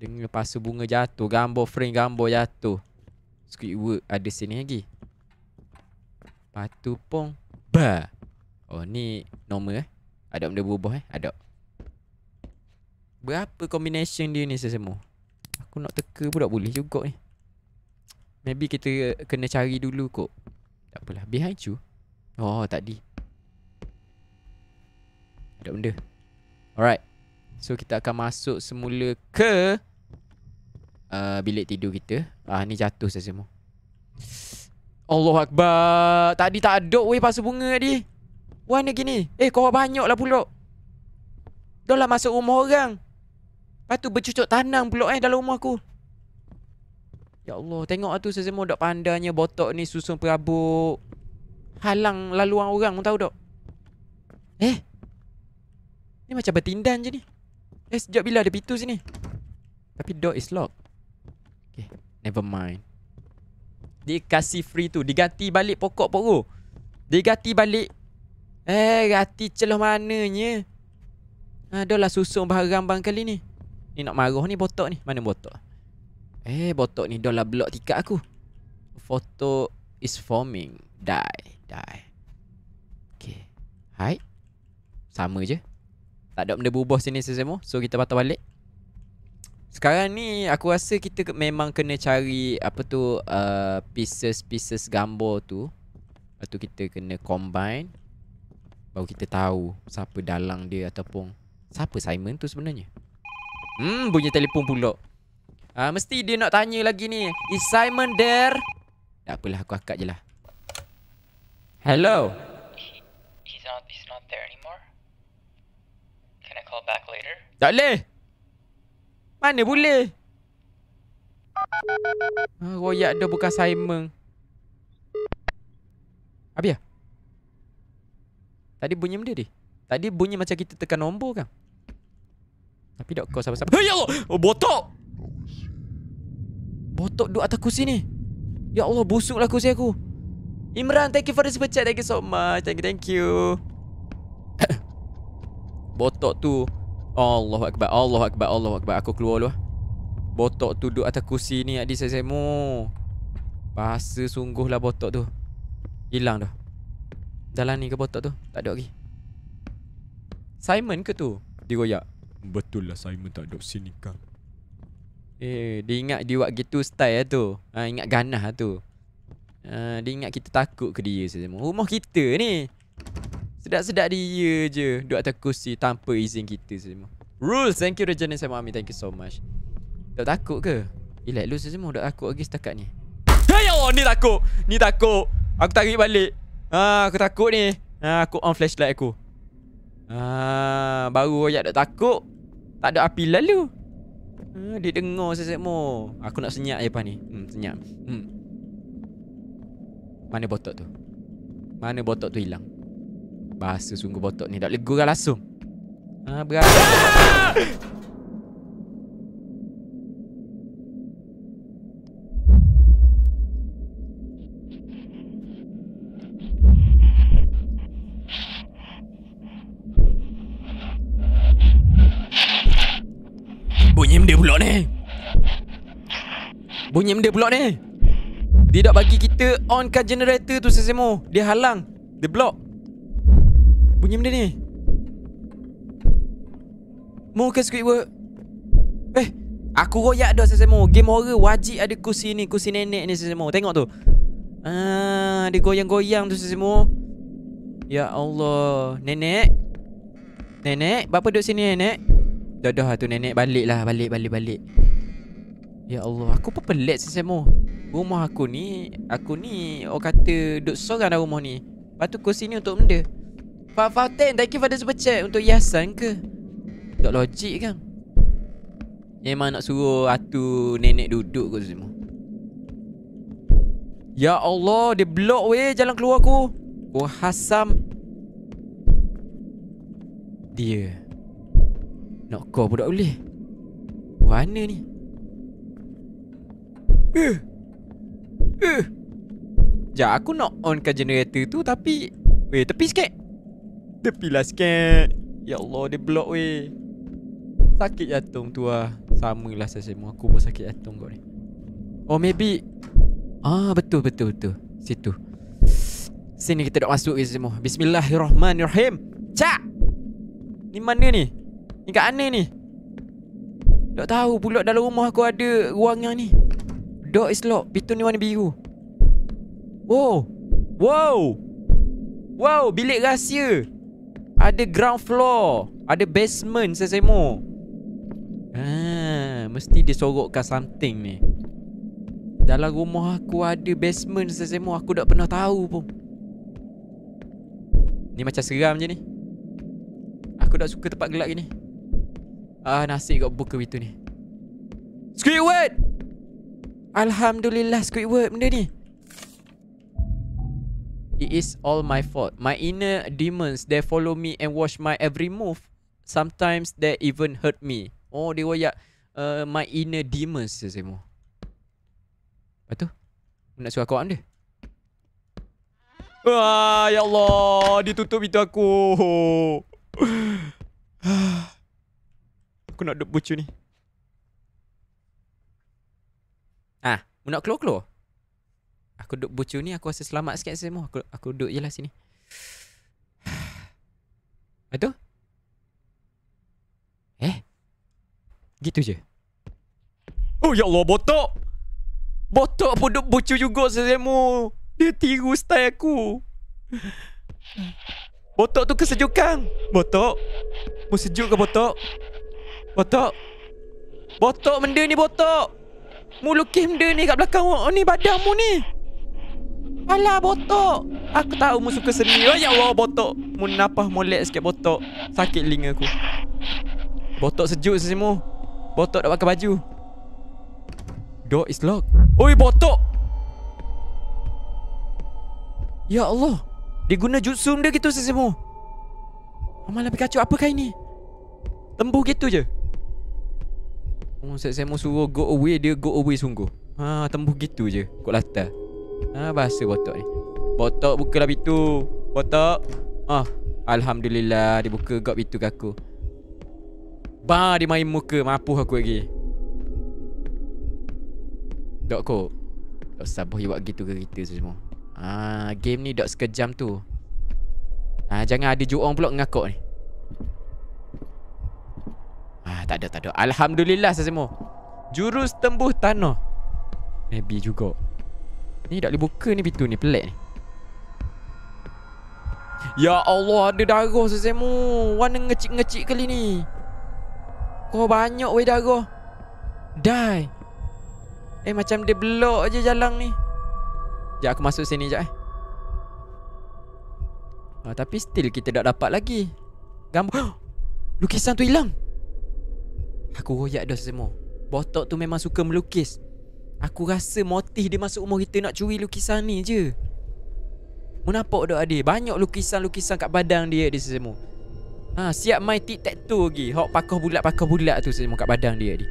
Speaker 2: Dengar pasu bunga jatuh, gambar frame gambar jatuh. Squidward ada sini lagi. Patu pong ba. Oh ni normal eh. Ada benda berubah eh? Ada. Berapa combination dia ni semua? Aku nak teka pun tak boleh juga Eh. Maybe kita kena cari dulu kok. Tak apalah, behind you. Oh, tadi. Tak benda Alright So kita akan masuk semula ke uh, Bilik tidur kita Ah Ni jatuh saya semua Allah Akbar Tadi tak ada weh pasal bunga tadi Mana gini Eh kau banyak lah pulak Dah lah masuk rumah orang Lepas tu bercucuk tanang pulak eh dalam rumah aku Ya Allah tengok tu saya semua Dok pandanya botok ni susun perabuk Halang laluan orang Kau tahu tak Eh Ni macam bertindan je ni Eh sejak bila ada pintu sini Tapi door is locked Okay Never mind Dia kasi free tu Diganti balik pokok pokok Diganti balik Eh ganti celah mananya Adalah ha, susung barang bang kali ni Ni nak marah ni botok ni Mana botok Eh botok ni dah lah blok tikat aku Foto is forming Die Die Okay Hide Sama je tak ada benda berubah sini semua So kita patah balik Sekarang ni aku rasa kita memang kena cari Apa tu Pieces-pieces uh, gambar tu Lepas tu kita kena combine Baru kita tahu Siapa dalang dia ataupun Siapa Simon tu sebenarnya Hmm bunyi telefon pula Ah uh, Mesti dia nak tanya lagi ni Is Simon there? Tak apalah aku akak je lah Hello He's not, he's not there call back later? Tak leh, Mana boleh? Ah, royak dah bukan Simon. Apa ah? ya? Tadi bunyi benda ni. Tadi bunyi macam kita tekan nombor kan? Tapi dok kau siapa-siapa. Hei ya Allah! Oh, botok! Botok duduk atas kursi ni. Ya Allah, busuklah kursi aku. Imran, thank you for the super chat. Thank you so much. Thank you, thank you. Botok tu Allahu akbar Allahu akbar Allahu akbar aku keluar dulu ah. Botok tu duduk atas kursi ni Adi saya semu Bahasa sungguh lah botok tu Hilang dah Dalam ni ke botok tu Tak ada lagi Simon ke tu Digoyak Betul lah Simon tak ada sini kan Eh dia ingat dia buat gitu style lah tu ha, Ingat ganah lah tu uh, Dia ingat kita takut ke dia saya semua Rumah kita ni Sedap-sedap dia ya je Duduk atas kursi Tanpa izin kita semua Rules Thank you Regenen Saya Mami Thank you so much Tak takut ke? Elite lose semua Tak takut lagi setakat ni Hey ya, oh ya Ni takut Ni takut Aku tarik balik Ah, Aku takut ni ah, Aku on flashlight aku ah, Baru ayat tak takut Tak ada api lalu ah, Dia dengar sesek mo Aku nak senyap je pas ni hmm, Senyap hmm. Mana botok tu? Mana botok tu hilang? Bahasa sungguh botok ni Tak boleh gurau langsung Ha berat Bunyi benda pula ni Bunyi benda pula ni Dia tak bagi kita onkan generator tu Sesemo Dia halang Dia block bunyi benda ni Mau ke Squidward Eh Aku royak dah Sesemo Game horror wajib ada kursi ni Kursi nenek ni Sesemo Tengok tu Ah, Dia goyang-goyang tu Sesemo Ya Allah Nenek Nenek Berapa duduk sini nenek Dah dah lah tu nenek balik lah Balik balik balik Ya Allah Aku pun pelik Sesemo Rumah aku ni Aku ni Orang kata Duduk seorang dah rumah ni Lepas tu kursi ni untuk benda Pak Fatin, thank you for the super chat untuk hiasan ke? Tak logik kan? Memang nak suruh atu nenek duduk kot semua. Ya Allah, dia blok weh jalan keluar aku. Ku hasam dia. Nak kau pun tak boleh. Mana ni? Eh. Eh. Ja, aku nak onkan generator tu tapi Weh, tepi sikit. Tepi lah sikit kan? Ya Allah dia block weh Sakit jantung tu lah Sama lah saya semua Aku pun sakit jantung kau ni Oh maybe Ah betul betul betul Situ Sini kita dah masuk ke semua Bismillahirrahmanirrahim Cak Ni mana ni Ni kat mana ni Tak tahu pulak dalam rumah aku ada ruang yang ni Door is locked Pintu ni warna biru Wow oh! Wow Wow bilik rahsia ada ground floor Ada basement saya semo ah, ha, Mesti dia sorokkan something ni Dalam rumah aku ada basement saya semo Aku tak pernah tahu pun Ni macam seram je ni Aku tak suka tempat gelap gini Ah nasi kau buka itu ni Squidward Alhamdulillah Squidward benda ni It is all my fault. My inner demons, they follow me and watch my every move. Sometimes they even hurt me. Oh, dia were ya, uh, my inner demons, saya semua. Lepas tu, nak suruh aku on dia. Wah, ya Allah, ditutup itu aku. aku nak duduk bucu ni. Ah, nak keluar-keluar? Aku duduk bucu ni Aku rasa selamat sikit semua Aku aku duduk je lah sini Lepas tu Eh Gitu je Oh ya Allah botok Botok pun duduk bucu juga semua. Dia tiru style aku Botok tu kesejukan Botok Mu sejuk ke botok Botok Botok benda ni botok Mu lukis benda ni kat belakang Oh ni badan mu ni Alah botok Aku tahu mu suka seni oh, ya Allah botok Mu napah molek sikit botok Sakit linga aku Botok sejuk sesimu. Botok dah pakai baju Door is locked Oi botok Ya Allah Dia guna jutsu dia gitu sesimu. mu Amal lebih kacau apa apakah ini Tembu gitu je Oh, saya, saya mau suruh go away Dia go away sungguh Ha, tembuh gitu je Kok latar Ha ah, bahasa botok ni. Botok bukalah pintu. Botok. Ah, alhamdulillah dibuka gap pintu ke aku. Ba dia main muka mampu aku lagi. Dok ko. Dok sabuh buat gitu ke kita semua. Ah, game ni dok sekejam tu. Ah, jangan ada juang pula ngakak ni. Ah, tak ada tak ada. Alhamdulillah semua. Jurus tembus tanah. Maybe juga. Ni tak boleh buka ni pintu ni pelik ni Ya Allah ada darah sesemu Warna ngecik-ngecik kali ni Kau banyak weh darah Die Eh macam dia blok je jalan ni Sekejap aku masuk sini sekejap eh oh, Tapi still kita tak dapat lagi Gambar Lukisan tu hilang Aku royak dah semua. Botok tu memang suka melukis Aku rasa motif dia masuk umur kita nak curi lukisan ni je Menampak dok adik Banyak lukisan-lukisan kat badang dia di semua. Ha siap main tic tac toe lagi Hawk pakoh bulat-pakoh bulat tu semua kat badang dia di.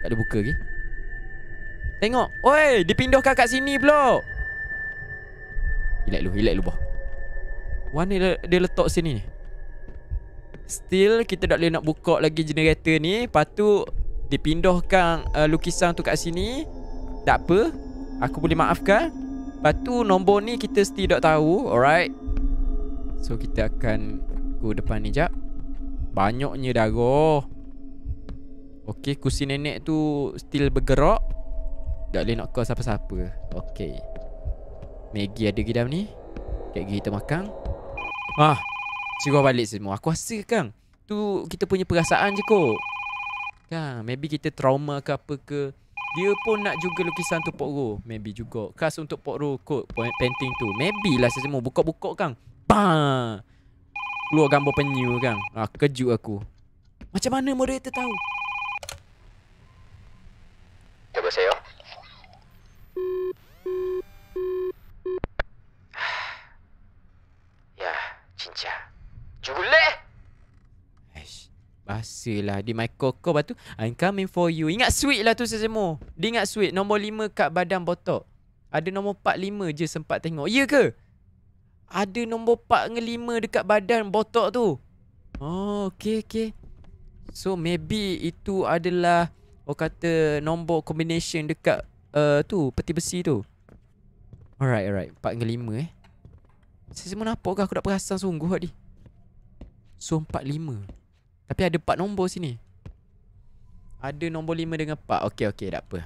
Speaker 2: Tak ada buka lagi Tengok Oi dipindahkan kat sini pula Hilak lu hilak lu boh Mana dia, dia letak sini ni Still kita tak boleh nak buka lagi generator ni Lepas tu dipindahkan uh, eh, lukisan tu kat sini tak apa aku boleh maafkan lepas tu nombor ni kita still tak tahu alright so kita akan go depan ni jap banyaknya darah Okay, kursi nenek tu still bergerak Tak boleh nak call siapa-siapa Okay Maggie ada lagi dalam ni Kek kita makan Ah, Cikgu balik semua Aku rasa kan Tu kita punya perasaan je kok Kan Maybe kita trauma ke apa ke Dia pun nak juga lukisan tu Pok Maybe juga Khas untuk Pok Ro kot Painting tu Maybe lah semua bukok-bukok kan Bang Keluar gambar penyu kan ah, Kejut aku Macam mana moderator tahu Cuba saya Ya, cincah. Jule! Bahasa lah Di my koko batu I'm coming for you Ingat sweet lah tu sesemu Dia ingat sweet Nombor lima kat badan botok Ada nombor empat lima je sempat tengok Ya ke? Ada nombor empat dengan 5 dekat badan botok tu Oh okay okay So maybe itu adalah Orang kata nombor combination dekat uh, tu Peti besi tu Alright alright empat dengan 5 eh Sesemu nampak ke aku tak perasan sungguh tadi So empat lima tapi ada 4 nombor sini Ada nombor lima dengan 4 Okay okay tak apa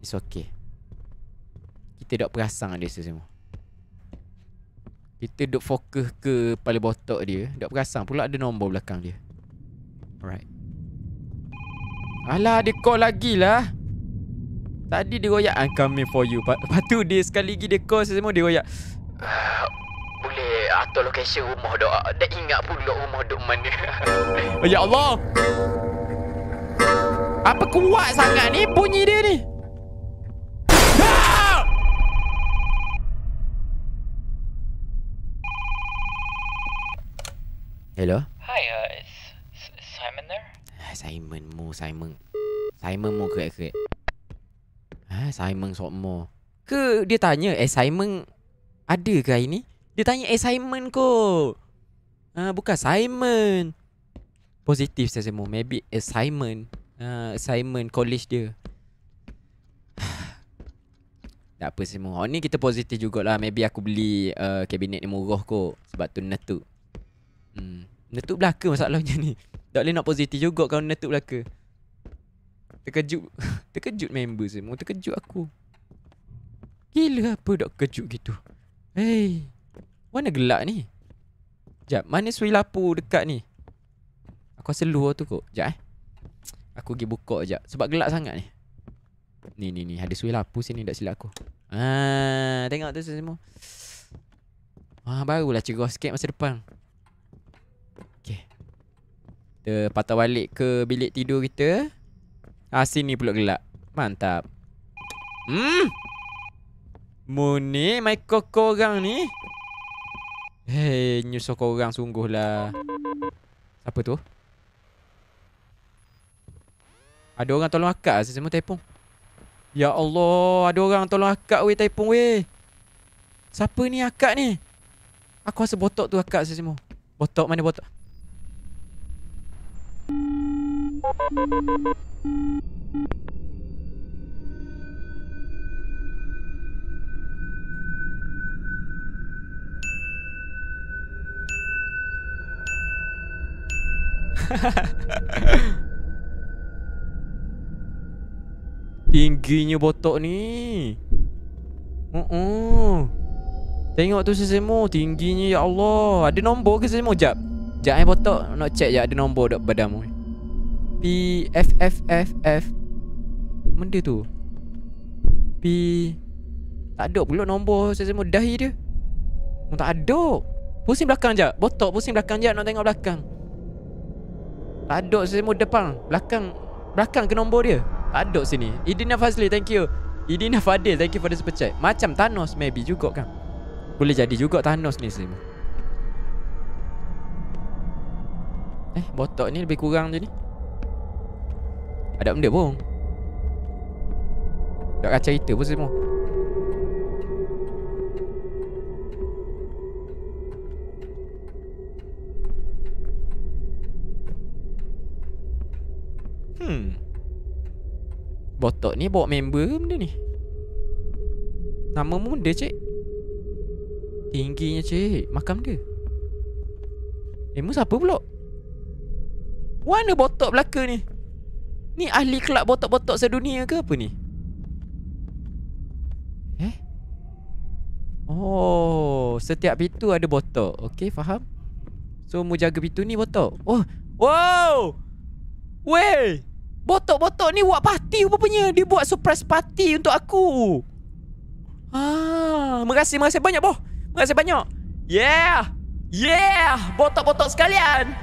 Speaker 2: It's okay Kita duduk perasang dia semua Kita duduk fokus ke Pala botok dia Duduk perasang pula ada nombor belakang dia Alright Alah dia call lagi lah Tadi dia royak I'm coming for you Lepas tu dia sekali lagi dia call semua dia royak boleh atur location rumah dok. Dah ingat pun pula rumah dok mana. Oh ya Allah. Apa kuat sangat ni bunyi dia ni? Hello. Hi, uh, is Simon there? Ah, Simon mu Simon. Simon mu kek kek. Ha, ah, Simon sok mu. Ke dia tanya, "Eh Simon, ada ke hari ni?" Dia tanya assignment eh, ko, uh, ah, Bukan assignment Positif saya semua Maybe assignment uh, ah, Assignment college dia Tak apa semua Oh ni kita positif jugalah Maybe aku beli uh, Kabinet ni murah kot Sebab tu netuk hmm. Netuk belaka masalahnya ni Tak boleh nak positif juga Kalau netuk belaka Terkejut Terkejut member semua Terkejut aku Gila apa dok kejut gitu Hei mana gelak ni? Sekejap, mana suri lapu dekat ni? Aku rasa luar tu kok, Sekejap eh. Aku pergi buka sekejap. Sebab gelak sangat ni. Ni, ni, ni. Ada suri lapu sini tak silap aku. Ah, tengok tu semua. Ah, barulah cerah sikit masa depan. Okay. Kita patah balik ke bilik tidur kita. Ah, sini pula gelak. Mantap. Hmm. Moon ni, my koko ni. Hei, nyusah kau sungguh lah, Siapa tu? Ada orang tolong akak lah semua telefon. Ya Allah, ada orang tolong akak weh telefon weh. Siapa ni akak ni? Aku rasa botok tu akak saya semua. Botok mana botok? Thank you. Tingginya botok ni uh -uh. Tengok tu Sesemo Tingginya ya Allah Ada nombor ke Sesemo Jap Jap eh botok Nak check je ada nombor dekat badamu? P F F F F Benda tu P Tak ada pula nombor Sesemo dahi dia Tak ada Pusing belakang jap Botok pusing belakang jap Nak tengok belakang ada semua depan Belakang Belakang ke nombor dia Ada sini Idina Fazli thank you Idina Fadil thank you for the super chat Macam Thanos maybe juga kan Boleh jadi juga Thanos ni semua Eh botok ni lebih kurang je ni Ada benda pun Tak kacau kita pun semua Hmm. Botok ni bawa member ke benda ni? Nama muda cik Tingginya cik Makam dia Eh mu siapa pulak Mana botok belaka ni Ni ahli kelab botok-botok sedunia ke apa ni Eh Oh Setiap pintu ada botok Okay faham So mu jaga pintu ni botok Oh Wow Weh Botok-botok ni buat party rupanya Dia buat surprise party untuk aku Ah, Merasa, merasa banyak boh Merasa banyak Yeah Yeah Botok-botok sekalian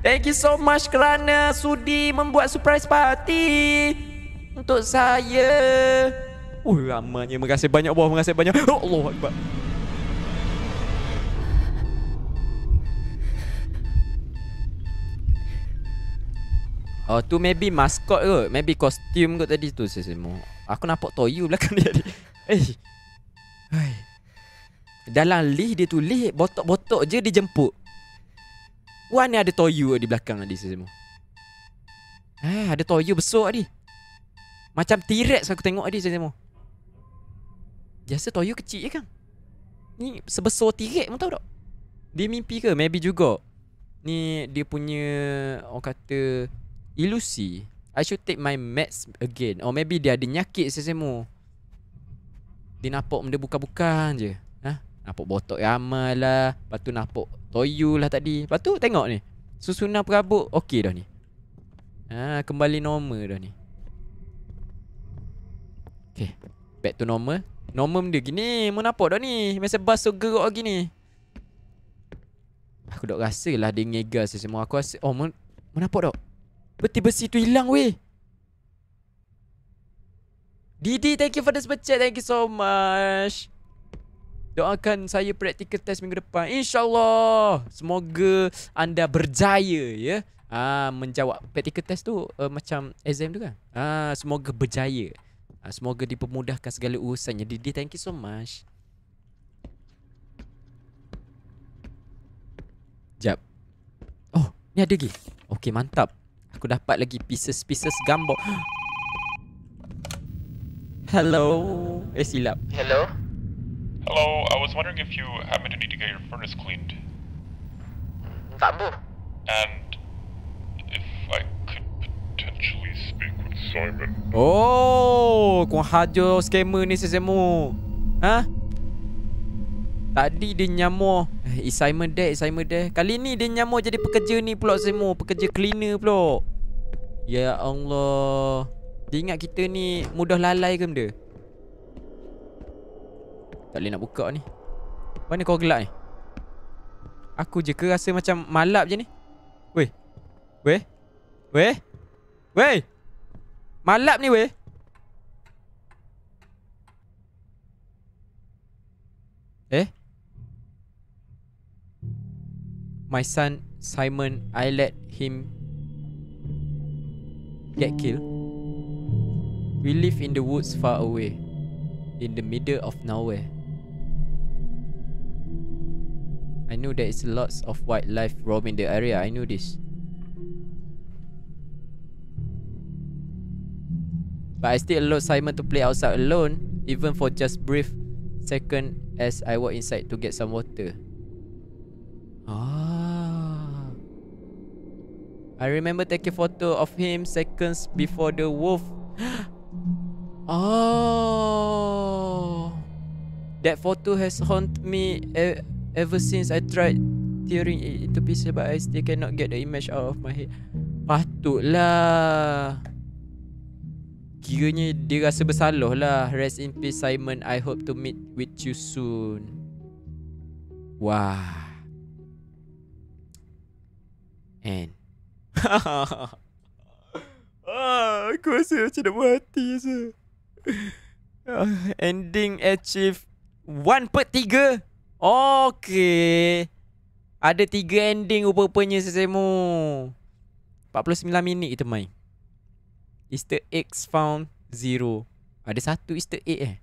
Speaker 2: Thank you so much kerana Sudi membuat surprise party Untuk saya Oh uh, ramanya Merasa banyak boh Merasa banyak Oh Allah Akbar Oh tu maybe mascot kot Maybe kostum kot tadi tu Sesimo Aku nampak toyu belakang dia tadi Eh hey. Dalam lift dia tu lift Botok-botok je dia jemput Wah ni ada toyu di belakang tadi Sesimo Eh ada toyu besok tadi Macam T-Rex aku tengok tadi Sesimo Biasa toyu kecil je kan Ni sebesar T-Rex pun tahu tak Dia mimpi ke? Maybe juga Ni dia punya Orang kata ilusi I should take my meds again Or maybe dia ada nyakit sesemu Dia nampak benda bukan-bukan je Ha? Nampak botok ramal lah Lepas tu nampak toyu lah tadi Lepas tu tengok ni Susunan perabot okey dah ni Ha, kembali normal dah ni Okay Back to normal Normal benda gini Mau nampak dah ni Masa bas so lagi gini Aku dah rasa lah dia ngega sesemua Aku rasa Oh, mau, mau nampak dah Peti besi tu hilang weh Didi thank you for the super chat Thank you so much Doakan saya practical test minggu depan InsyaAllah Semoga anda berjaya ya Ah Menjawab practical test tu uh, Macam exam tu kan ah, Semoga berjaya ah, Semoga dipermudahkan segala urusannya Didi thank you so much Jap Oh ni ada lagi Okay mantap aku dapat lagi pieces-pieces gambar. Hello. Eh silap. Hello. Hello, I was wondering if you happen to need to get your furnace cleaned. Hmm, tak bu. And if I could potentially speak with Simon. Oh, kau hajo scammer ni sesemu. Hah? Tadi dia nyamor eh, Assignment dia Assignment dia Kali ni dia nyamor jadi pekerja ni pula semua Pekerja cleaner pula Ya Allah Dia ingat kita ni mudah lalai ke benda Tak boleh nak buka ni Mana kau gelap ni Aku je ke rasa macam malap je ni Weh Weh Weh Weh Malap ni weh Eh my son Simon, I let him get killed? We live in the woods far away, in the middle of nowhere. I know there is lots of wildlife roaming the area, I knew this. But I still allowed Simon to play outside alone, even for just brief second as I walk inside to get some water. Ah. I remember taking photo of him seconds before the wolf. oh. That photo has haunted me e, ever since I tried tearing it into pieces but I still cannot get the image out of my head. Patutlah. Kiranya dia rasa bersalah lah. Rest in peace Simon. I hope to meet with you soon. Wah. And ah, aku rasa macam nak buat hati je. Ah, ending achieve 1 per 3 Okay Ada 3 ending rupa-rupanya sesemu 49 minit kita main Easter eggs found 0 Ada satu easter egg eh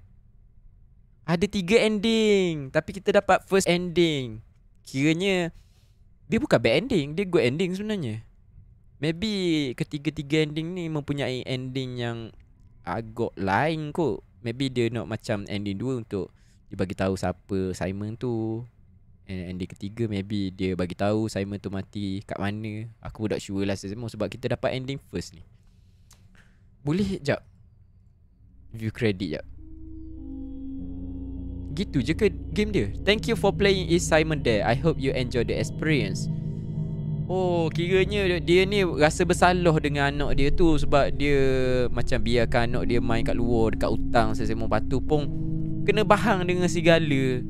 Speaker 2: Ada 3 ending Tapi kita dapat first ending Kiranya Dia bukan bad ending Dia good ending sebenarnya Maybe ketiga-tiga ending ni mempunyai ending yang agak lain kot. Maybe dia nak macam ending dua untuk dia bagi tahu siapa Simon tu. And ending ketiga maybe dia bagi tahu Simon tu mati kat mana. Aku tak sure lah semua sebab kita dapat ending first ni. Boleh jap. View credit jap. Gitu je ke game dia? Thank you for playing is Simon there. I hope you enjoy the experience. Oh kiranya dia ni rasa bersalah dengan anak dia tu Sebab dia macam biarkan anak dia main kat luar Dekat hutang sesama batu pun Kena bahang dengan segala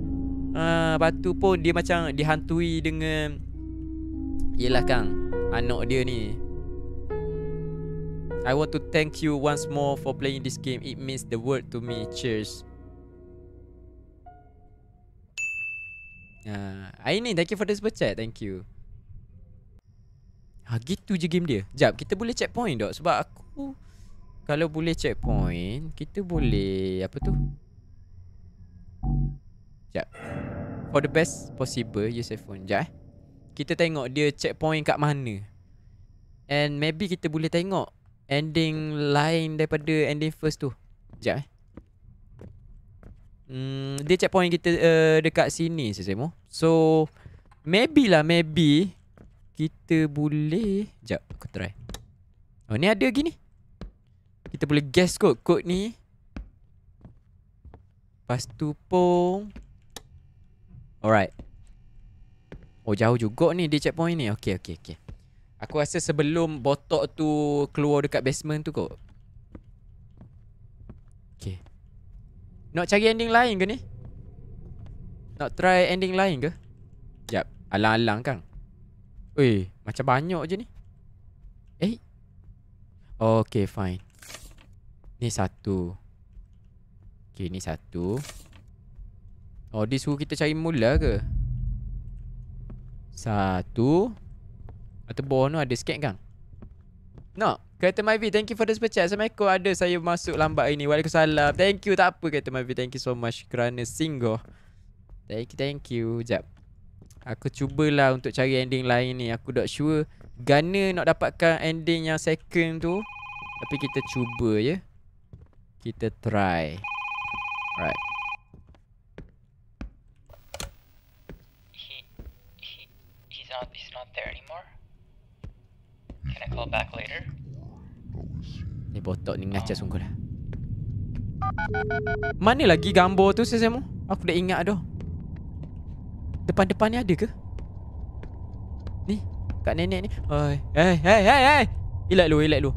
Speaker 2: ha, Batu pun dia macam dihantui dengan Yelah kang Anak dia ni I want to thank you once more for playing this game It means the world to me Cheers Ah, ha, uh, Aini, thank you for the super chat. Thank you. Ha gitu je game dia. Jap, kita boleh checkpoint dok Sebab aku kalau boleh checkpoint, kita boleh apa tu? Jap. For the best possible use phone je eh. Kita tengok dia checkpoint kat mana. And maybe kita boleh tengok ending lain daripada ending first tu. Jap eh. Hmm, dia checkpoint kita uh, dekat sini Sesemo. So maybe lah maybe kita boleh Sekejap aku try Oh ni ada gini. Kita boleh guess kot kod ni Lepas tu pun Alright Oh jauh juga ni dia checkpoint ni Okay okay okay Aku rasa sebelum botok tu keluar dekat basement tu kot Okay Nak cari ending lain ke ni? Nak try ending lain ke? Sekejap Alang-alang kan Ui, macam banyak je ni Eh Okay, fine Ni satu Okay, ni satu Oh, dia suruh kita cari mula ke? Satu Atau bawah tu ada sikit kan? No Kata Myvi, thank you for the super chat Assalamualaikum, ada saya masuk lambat hari ni Waalaikumsalam Thank you, tak apa kata Myvi Thank you so much kerana singgah Thank you, thank you Sekejap Aku cubalah untuk cari ending lain ni Aku tak sure Gana nak dapatkan ending yang second tu Tapi kita cuba ya. Kita try Alright Ni botok ni ngacau sungguh lah. Mana lagi gambar tu sesemu? Aku dah ingat dah. Depan-depan ni ada ke? Ni Kat nenek ni Oi Hei eh, eh, hei eh, hei hei Ilat lu ilat lu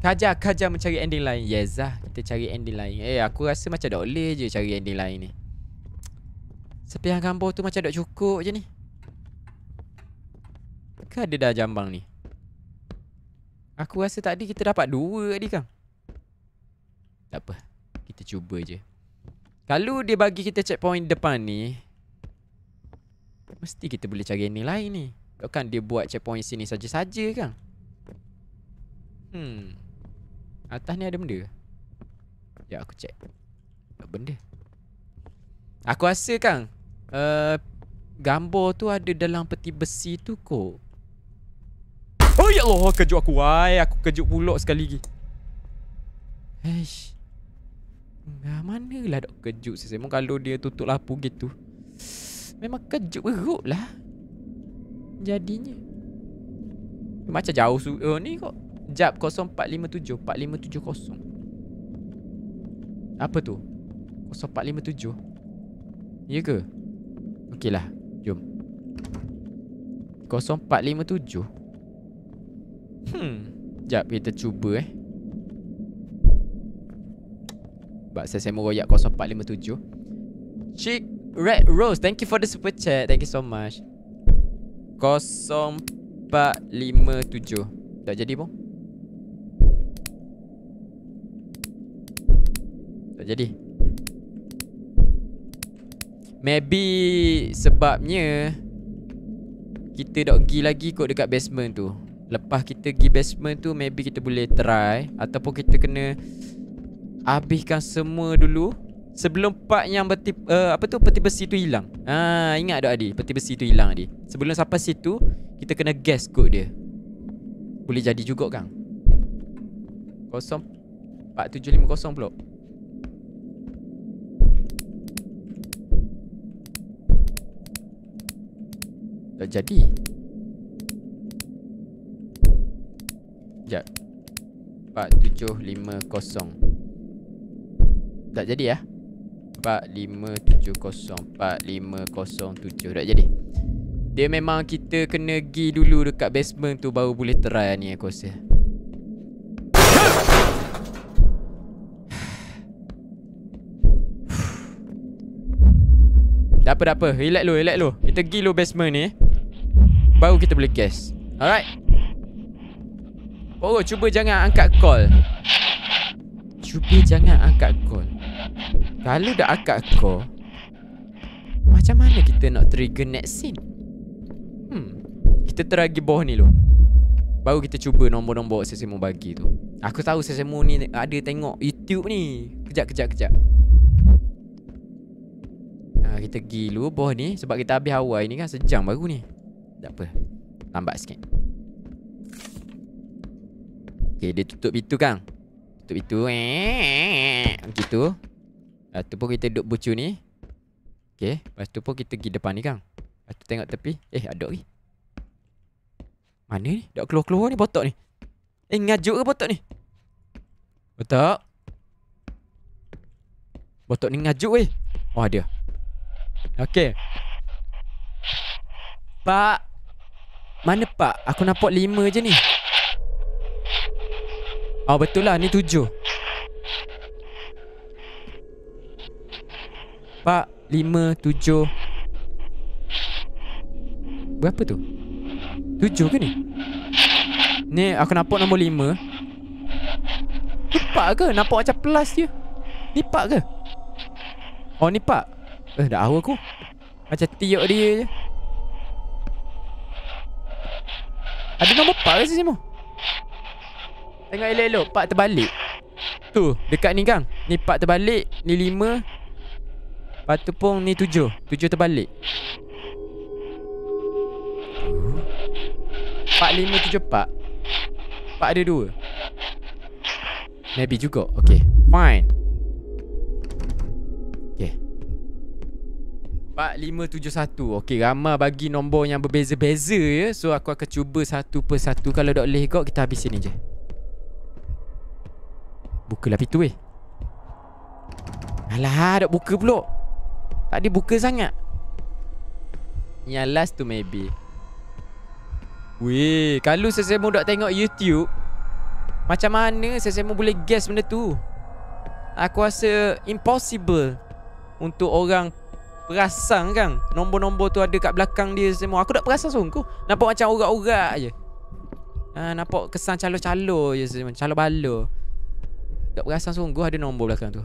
Speaker 2: Kaja, kaja mencari ending lain Yes lah Kita cari ending lain Eh aku rasa macam tak boleh je cari ending lain ni Sepiang gambar tu macam tak cukup je ni Ke ada dah jambang ni Aku rasa tadi kita dapat dua tadi kan Tak apa Kita cuba je kalau dia bagi kita checkpoint depan ni Mesti kita boleh cari ni lain ni Takkan dia buat checkpoint sini saja-saja kan Hmm Atas ni ada benda Ya aku check Tak benda Aku rasa kan uh, Gambar tu ada dalam peti besi tu kok Oh ya Allah kejut aku Wai aku kejut pulak sekali lagi Eish mana lah dok kejut sih. Memang kalau dia tutup lapu gitu. Memang kejut beruk lah. Jadinya. Macam jauh su oh, ni kok. Jap 0457. 4570. Apa tu? 0457. Ya ke? Okeylah. Jom. 0457. Hmm. Jap kita cuba eh. But saya semua royak 0457 Chick Red Rose Thank you for the super chat Thank you so much 0457 Tak jadi pun Tak jadi Maybe sebabnya Kita tak pergi lagi kot dekat basement tu Lepas kita pergi basement tu Maybe kita boleh try Ataupun kita kena habiskan semua dulu sebelum part yang peti uh, eh, apa tu peti besi tu hilang. Ha ah, ingat tak Adi peti besi tu hilang Adi. Sebelum sampai situ kita kena guess code dia. Boleh jadi juga kan? 0 4750 blok. Tak jadi. Jap. 4750 tak jadi ya 45704507 Tak jadi Dia memang kita kena pergi dulu dekat basement tu Baru boleh try ni aku rasa Dah apa dah apa Relax lu relax lu Kita pergi lu basement ni Baru kita boleh guess Alright Oh, cuba jangan angkat call. Cuba jangan angkat call. Kalau dah akak kau Macam mana kita nak trigger next scene? Hmm Kita teragi bawah ni lo Baru kita cuba nombor-nombor Sesemu bagi tu Aku tahu Sesemu ni ada tengok YouTube ni Kejap, kejap, kejap ha, Kita pergi dulu bawah ni Sebab kita habis awal ni kan sejam baru ni Tak apa Lambat sikit Okay, dia tutup itu kan Tutup itu pintu Gitu Lepas tu pun kita duduk bucu ni Okay Lepas tu pun kita pergi depan ni kang Lepas tu tengok tepi Eh ada ni Mana ni? Dah keluar-keluar ni botok ni Eh ngajuk ke botok ni? Botok Botok ni ngajuk weh Oh ada Okay Pak Mana pak? Aku nampak lima je ni Oh betul lah ni tujuh Empat Lima Tujuh Berapa tu? Tujuh ke ni? Ni aku nampak nombor lima Lipat ke? Nampak macam plus je Lipat ke? Oh ni pak Eh dah awal aku Macam tiuk dia je Ada nombor pak ke sini mu? Tengok elok-elok Pak terbalik Tu dekat ni kang? Ni pak terbalik Ni lima Lepas pun ni tujuh Tujuh terbalik Pak lima tujuh pak, pak ada dua Maybe juga Okay Fine Okay pak lima tujuh satu Okay ramah bagi nombor yang berbeza-beza ya So aku akan cuba satu per satu Kalau tak boleh kot kita habis sini je Bukalah pintu eh Alah, dah buka pulak. Tak ada buka sangat Yang last tu maybe Weh Kalau sesama dok tengok YouTube Macam mana sesama boleh guess benda tu Aku rasa impossible Untuk orang Perasan kan Nombor-nombor tu ada kat belakang dia semua Aku tak perasan sungguh Nampak macam urat-urat je ha, Nampak kesan calo-calo je semua Calo balo Tak perasan sungguh ada nombor belakang tu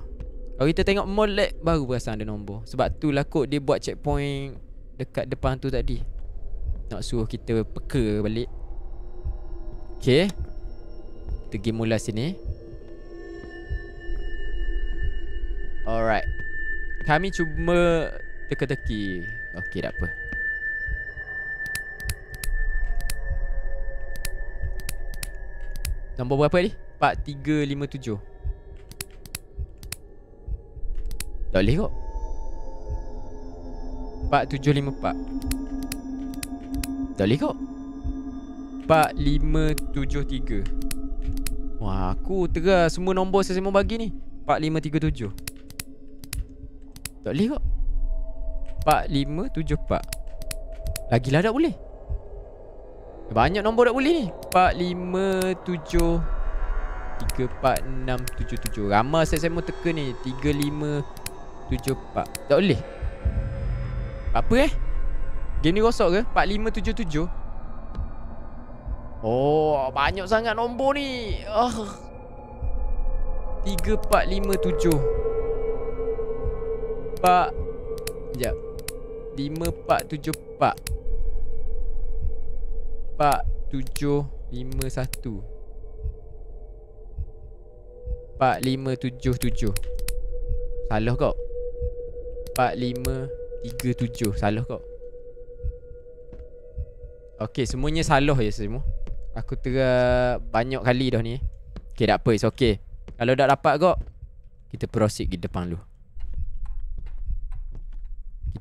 Speaker 2: kalau kita tengok mall lag Baru perasan ada nombor Sebab tu lah kot dia buat checkpoint Dekat depan tu tadi Nak suruh kita peka balik Okay Kita game mula sini Alright Kami cuma Teka-teki Okay tak apa Nombor berapa ni? 4, 3, 5, 7 Tak boleh kok 4754 Tak boleh kok 4573 Wah aku terah semua nombor saya semua bagi ni 4537 Tak boleh kok 4574 Lagilah tak boleh Banyak nombor tak boleh ni 4573 4677 Ramah saya semua teka ni 35 tujuh pak Tak boleh Apa eh Game ni rosak ke Pak lima tujuh tujuh Oh Banyak sangat nombor ni Ah oh. Tiga pak lima tujuh Pak Sekejap Lima pak tujuh pak pak tujuh lima satu pak lima tujuh tujuh Salah kok. 4537 Salah kok. Okay, semuanya salah je ya, semua Aku tengah Banyak kali dah ni Okay, tak It's okay Kalau dah dapat kok, Kita proceed ke depan dulu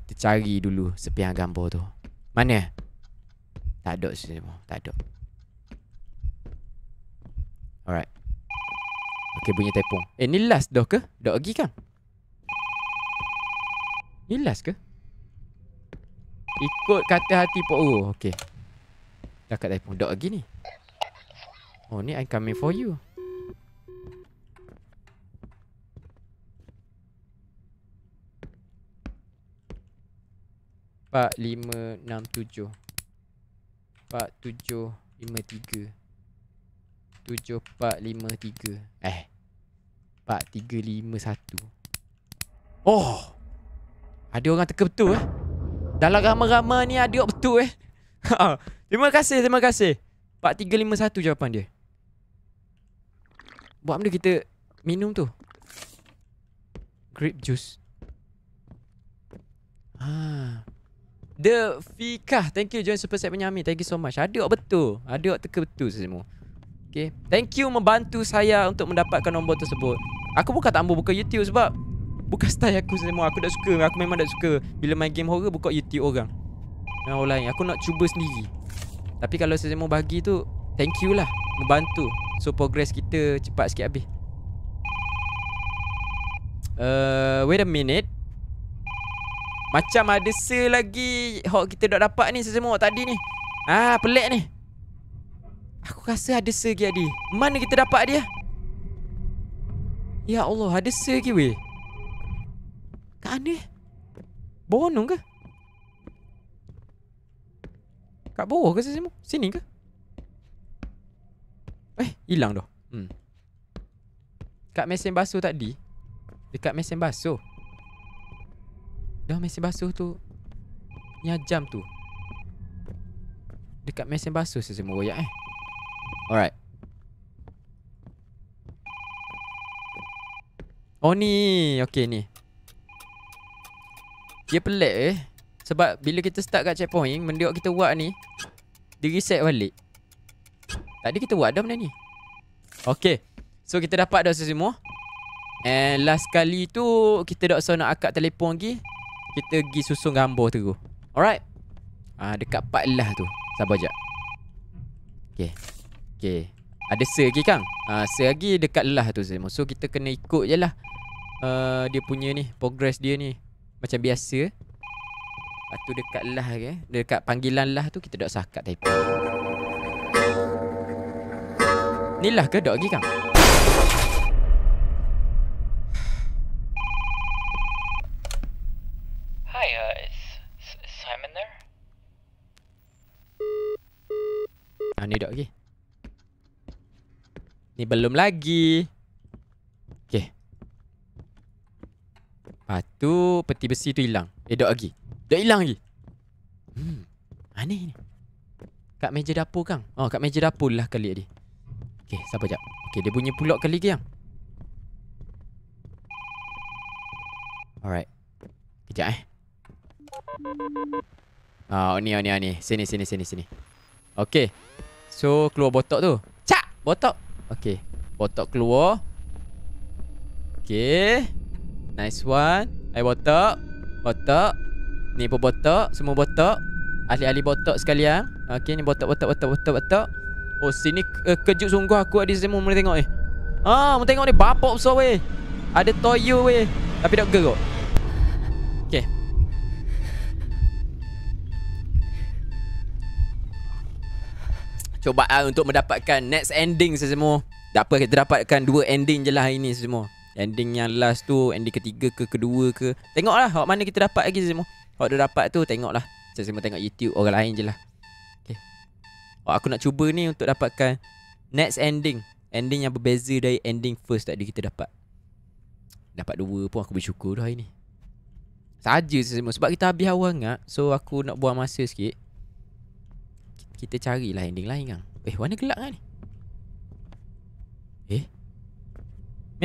Speaker 2: Kita cari dulu Sepian gambar tu Mana? Tak ada semua Tak ada Alright Okay, bunyi tepung Eh, ni last dah ke? Dah lagi kan? Ni last ke? Ikut kata hati Pak Uro. Okay. Dah kat telefon. Dok lagi ni. Oh, ni I'm coming for you. Empat, lima, enam, tujuh. Empat, tujuh, lima, tiga. Tujuh, empat, lima, tiga. Eh. Empat, tiga, lima, satu. Oh! Ada orang teka betul eh. Dalam rama-rama ni ada orang betul eh. Ha, ha. terima kasih, terima kasih. 4351 jawapan dia. Buat benda kita minum tu. Grape juice. Ha. The Fika. Thank you join super set penyami. Thank you so much. Ada orang betul. Ada orang teka betul semua. Okay. Thank you membantu saya untuk mendapatkan nombor tersebut. Aku bukan tak ambil buka YouTube sebab Bukan style aku semua Aku tak suka Aku memang tak suka Bila main game horror Buka YouTube orang Dan orang lain Aku nak cuba sendiri Tapi kalau semua bagi tu Thank you lah Membantu So progress kita Cepat sikit habis uh, Wait a minute Macam ada se lagi Hot kita dah dapat ni semua tadi ni Ah pelik ni Aku rasa ada se lagi Mana kita dapat dia Ya Allah ada se lagi weh Kak mana? Borong ke? Kak bawah ke sini semua? Sini ke? Eh, hilang dah. Hmm. Kat mesin basuh tadi. Dekat mesin basuh. Dah mesin basuh tu. nyajam tu. Dekat mesin basuh sini semua royak eh. Alright. Oh ni, okay ni. Dia pelik eh Sebab bila kita start kat checkpoint Mendiok kita buat ni Dia reset balik Tadi kita buat dah benda ni Okay So kita dapat dah semua And last kali tu Kita dah nak akak telefon lagi Kita pergi susun gambar tu Alright Ah uh, Dekat part lah tu Sabar jap Okay Okay Ada sir lagi kan Ah Sir lagi dekat lah tu semua So kita kena ikut je lah uh, Dia punya ni Progress dia ni macam biasa Lepas tu dekat lah ke okay? Dekat panggilan lah tu Kita dah sakat tapi Ni lah ke dok lagi kan is Simon there? ah, ni dok lagi Ni belum lagi Lepas tu peti besi tu hilang. Eh dok lagi. Dok hilang lagi. Hmm. Aneh ni. Kat meja dapur kang. Oh kat meja dapur lah kali dia. Okay, sabar jap. Okey, dia bunyi pulak kali ke yang? Alright. Kejap eh. Ah, oh, ni oh, ni oh, ni. Sini sini sini sini. Okay, So keluar botok tu. Cak, botok. Okay, Botok keluar. Okay. Nice one Air botok Botok Ni pun botok Semua botok Ahli-ahli botok sekali sekalian Okay ni botok botok botok botok botok Oh sini uh, kejut sungguh aku ada semua Mula tengok ni eh. Haa ah, mula tengok ni Bapak besar so, weh Ada toyo weh Tapi tak geruk Okay Cuba ah, untuk mendapatkan next ending semua Tak apa kita dapatkan dua ending je lah hari ni semua Ending yang last tu Ending ketiga ke kedua ke Tengoklah Hak mana kita dapat lagi semua Hak dah dapat tu Tengoklah Saya semua tengok YouTube Orang lain je lah Okay Hak aku nak cuba ni Untuk dapatkan Next ending Ending yang berbeza Dari ending first tadi kita dapat Dapat dua pun Aku bersyukur lah hari ni Saja saya semua Sebab kita habis awal ngak So aku nak buang masa sikit Kita carilah ending lain kan Eh warna gelap kan ni Eh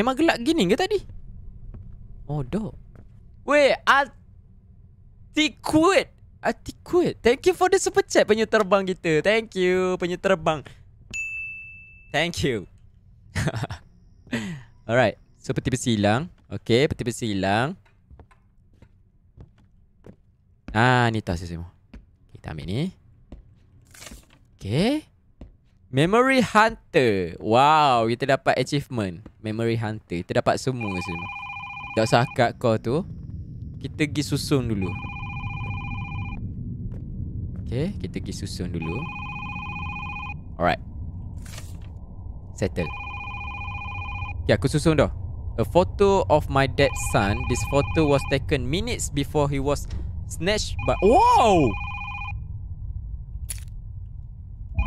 Speaker 2: Memang gelap gini ke tadi? Oh, dok. Weh, Atikut. Atikut. Thank you for the super chat terbang kita. Thank you terbang. Thank you. Alright. So, peti besi hilang. Okay, peti besi hilang. Ah, ni tas semua. Kita ambil ni. Okay. Memory Hunter. Wow, kita dapat achievement. Memory Hunter. Kita dapat semua semua. Tak usah akak kau tu. Kita pergi susun dulu. Okay, kita pergi susun dulu. Alright. Settle. Okay, aku susun dah. A photo of my dead son. This photo was taken minutes before he was snatched by... Wow!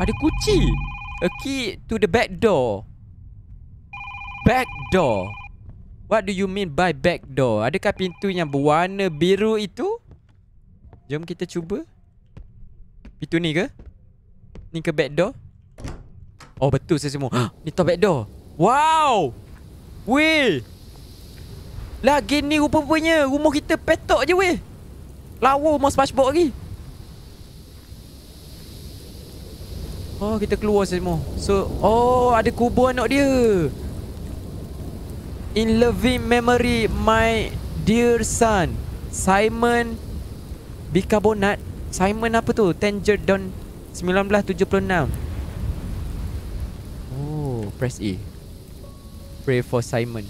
Speaker 2: Ada kucing! A key to the back door. Back door. What do you mean by back door? Adakah pintu yang berwarna biru itu? Jom kita cuba. Itu ni ke? Ni ke back door? Oh betul saya semua. ni to back door. Wow! Weh! Lagi ni rupa-rupanya rumah kita petok je weh. Lawa rumah Spongebob lagi. Oh, kita keluar semua. So, oh, ada kubur anak dia. In loving memory, my dear son. Simon Bicarbonat. Simon apa tu? Tanger Don 1976. Oh, press E. Pray for Simon.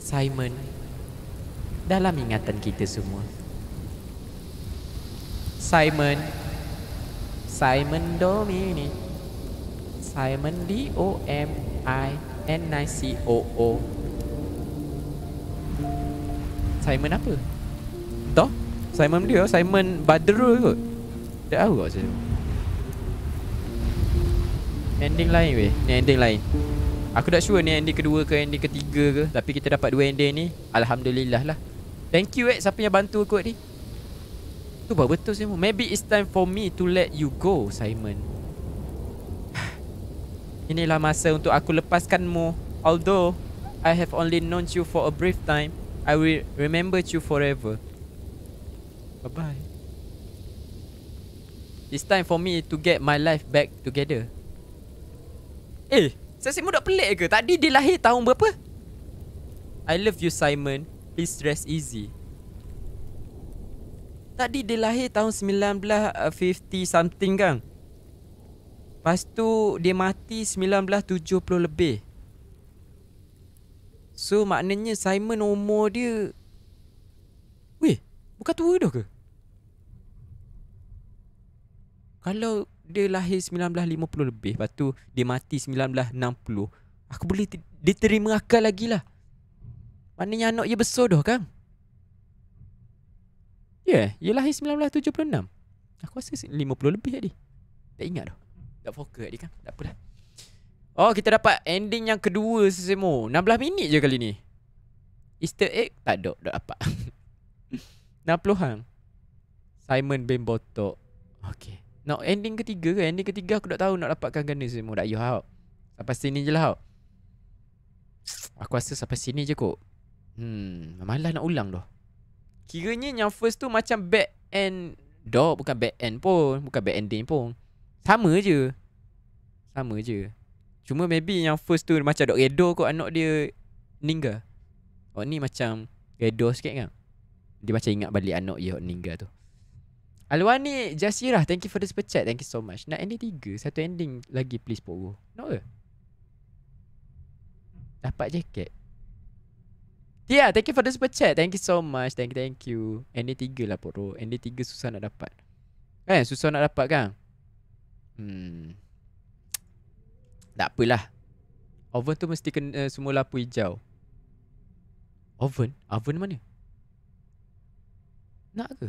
Speaker 2: Simon. Dalam ingatan kita semua. Simon Simon Dominic Simon D O M I N I C O O Simon apa? Toh? Simon dia Simon Badru. kot. Tak tahu kot saya. Ending lain weh. Ni ending lain. Aku tak sure ni ending kedua ke ending ketiga ke Tapi kita dapat dua ending ni Alhamdulillah lah Thank you eh siapa yang bantu aku ni Tu bah betul Simon. Maybe it's time for me to let you go, Simon. Inilah masa untuk aku lepaskanmu. Although I have only known you for a brief time, I will remember you forever. Bye bye. It's time for me to get my life back together. Eh, saya Simon dah pelik ke? Tadi dia lahir tahun berapa? I love you Simon. Please rest easy. Tadi dia lahir tahun 1950 something kan Lepas tu dia mati 1970 lebih So maknanya Simon umur dia Weh bukan tua dah ke? Kalau dia lahir 1950 lebih Lepas tu dia mati 1960 Aku boleh diterima akal lagi lah Maknanya anak dia besar dah kan? Ya, yeah, ia lahir 1976. Aku rasa 50 lebih tadi. Tak ingat dah. Tak fokus tadi kan. Tak apalah. Oh, kita dapat ending yang kedua sesemu. 16 minit je kali ni. Easter egg tak ada, tak dapat. 60 hang. Simon bin Botok. Okay. Nak ending ketiga ke? Ending ketiga aku tak tahu nak dapatkan gana semua. Tak yuk hau. Sampai sini je lah hau. Aku rasa sampai sini je kok? Hmm, malah nak ulang dah. Kiranya yang first tu macam back end dog bukan back end pun, bukan back ending pun. Sama je. Sama je. Cuma maybe yang first tu macam dok redo kot anak dia ninggal. Oh ni macam redo sikit kan. Dia macam ingat balik anak dia ninggal tu. Alwani Jasirah, thank you for the super chat. Thank you so much. Nak ending tiga, satu ending lagi please Pogo. Nak ke? Dapat jaket. Yeah, thank you for the super chat. Thank you so much. Thank you, thank you. nd tiga lah pokro. nd tiga susah nak dapat. Eh, Susah nak dapat kan? Hmm. Tak apalah. Oven tu mesti kena eh, semua lapu hijau. Oven? Oven mana? Nak ke?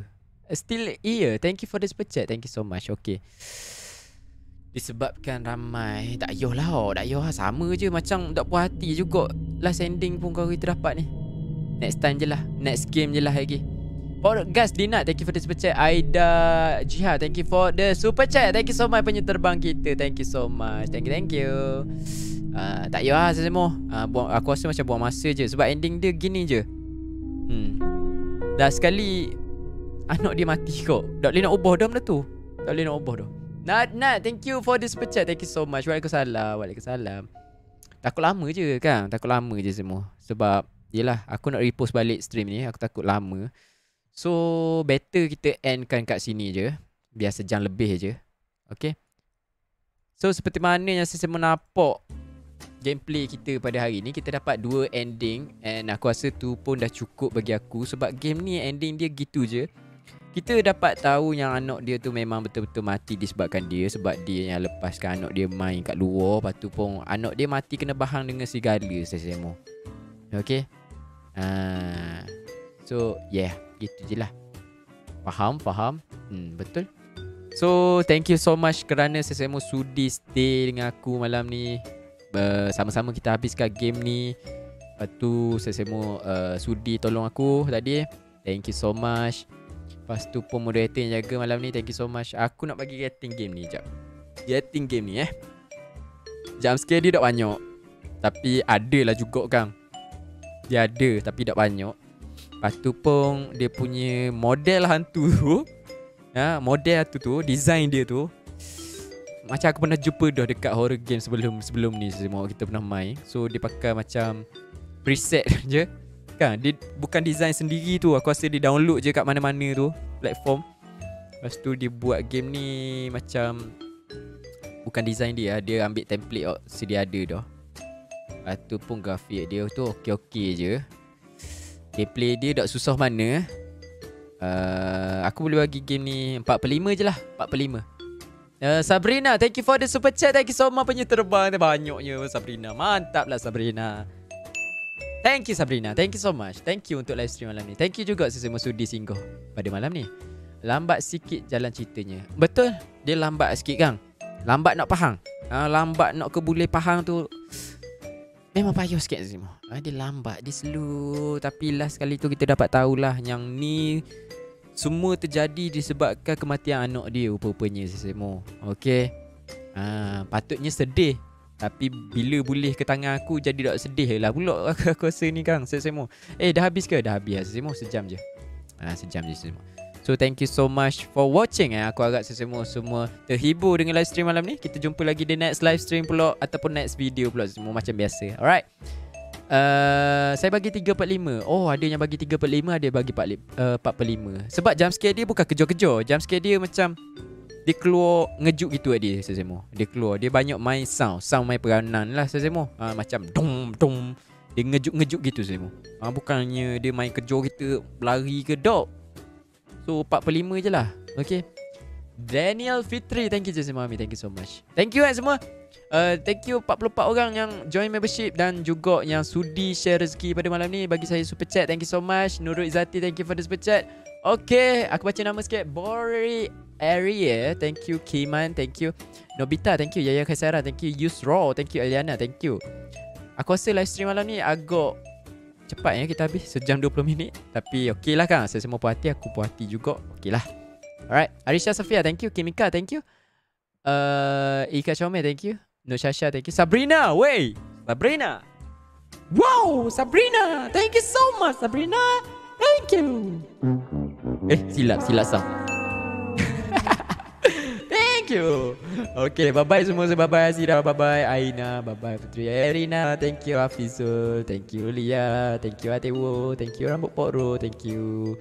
Speaker 2: Eh, still here. Thank you for the super chat. Thank you so much. Okay. Disebabkan ramai Tak payah lah oh. Tak payah lah Sama je Macam tak puas hati juga Last ending pun kau kita dapat ni Next time je lah Next game je lah lagi For guys Dina Thank you for the super chat Aida Jiha Thank you for the super chat Thank you so much Punya terbang kita Thank you so much Thank you thank you uh, Tak payah lah semua uh, buang, Aku rasa macam buang masa je Sebab ending dia gini je hmm. Dah sekali Anak dia mati kok. Tak boleh nak ubah dah benda tu Tak boleh nak ubah dah Nat Nat Thank you for the super chat Thank you so much Waalaikumsalam Waalaikumsalam Takut lama je kan Takut lama je semua Sebab Yelah aku nak repost balik stream ni Aku takut lama So better kita endkan kat sini je Biar sejam lebih je Okay So seperti mana yang saya semua nampak Gameplay kita pada hari ni Kita dapat dua ending And aku rasa tu pun dah cukup bagi aku Sebab game ni ending dia gitu je Kita dapat tahu yang anak dia tu memang betul-betul mati disebabkan dia Sebab dia yang lepaskan anak dia main kat luar Lepas tu pun anak dia mati kena bahang dengan serigala saya semua Okay Ha. So yeah Gitu je lah Faham Faham hmm, Betul So thank you so much Kerana sesama sudi Stay dengan aku malam ni sama sama kita habiskan game ni Lepas tu sesama uh, sudi tolong aku tadi Thank you so much Lepas tu pun moderator yang jaga malam ni Thank you so much Aku nak bagi getting game ni jap Rating game ni eh Jumpscare dia tak banyak Tapi adalah juga kang dia ada tapi tak banyak Lepas tu pun dia punya model hantu tu ha, Model hantu tu, design dia tu Macam aku pernah jumpa dah dekat horror game sebelum sebelum ni Semua kita pernah main So dia pakai macam preset je Kan, dia bukan design sendiri tu Aku rasa dia download je kat mana-mana tu Platform Lepas tu dia buat game ni macam Bukan design dia Dia ambil template oh, sedia ada dah Atu pun grafik dia tu okey-okey je Gameplay dia tak susah mana uh, Aku boleh bagi game ni 4 per 5 je lah 4 per 5 uh, Sabrina, thank you for the super chat Thank you so much punya terbang Banyaknya Sabrina Mantap lah Sabrina Thank you Sabrina Thank you so much Thank you untuk live stream malam ni Thank you juga sesama sudi singgah Pada malam ni Lambat sikit jalan ceritanya Betul Dia lambat sikit kang Lambat nak pahang uh, Lambat nak ke kebulih pahang tu Memang eh, payah sikit Zimo ha, ah, Dia lambat Dia slow Tapi last kali tu Kita dapat tahulah Yang ni Semua terjadi Disebabkan kematian anak dia Rupa-rupanya Zimo Okay ha, ah, Patutnya sedih tapi bila boleh ke tangan aku jadi tak sedih lah pula aku, aku rasa ni kang Sesemo. Eh dah habis ke? Dah habis lah sejam je. Ah sejam je Sesemo. So thank you so much for watching eh. Aku harap semua semua terhibur dengan live stream malam ni. Kita jumpa lagi di next live stream pula ataupun next video pula semua macam biasa. Alright. Uh, saya bagi 3 per 5 Oh ada yang bagi 3 per 5 Ada yang bagi 4 uh, per 5 Sebab jam scare dia bukan kejur-kejur Jam scare dia macam Dia keluar ngejuk gitu at dia Sesemo Dia keluar Dia banyak main sound Sound main peranan lah Sesemo uh, ah, Macam dum dum Dia ngejuk-ngejuk gitu Sesemo uh, ah, Bukannya dia main kejur kita Lari ke dog So 45 je lah Okay Daniel Fitri Thank you Jason Mami Thank you so much Thank you kan semua uh, Thank you 44 orang yang join membership Dan juga yang sudi share rezeki pada malam ni Bagi saya super chat Thank you so much Nurul Izati Thank you for the super chat Okay Aku baca nama sikit Bori Area eh. Thank you Kiman Thank you Nobita Thank you Yaya Kaisara Thank you Yusro Thank you Eliana Thank you Aku rasa live stream malam ni agak Cepat ya kita habis Sejam 20 minit Tapi okey lah kan Saya semua puas hati Aku puas hati juga Okey lah Alright Arisha Sofia, thank you Kimika thank you uh, Ika Chome thank you Nur Shasha thank you Sabrina wey Sabrina Wow Sabrina Thank you so much Sabrina Thank you Eh silap silap sah thank you. Okay, bye bye semua. Bye bye Azira, bye bye Aina, bye bye Putri Erina. Thank you Afizul, thank you Lia, thank you Atewo, thank you Rambut Poro, thank you.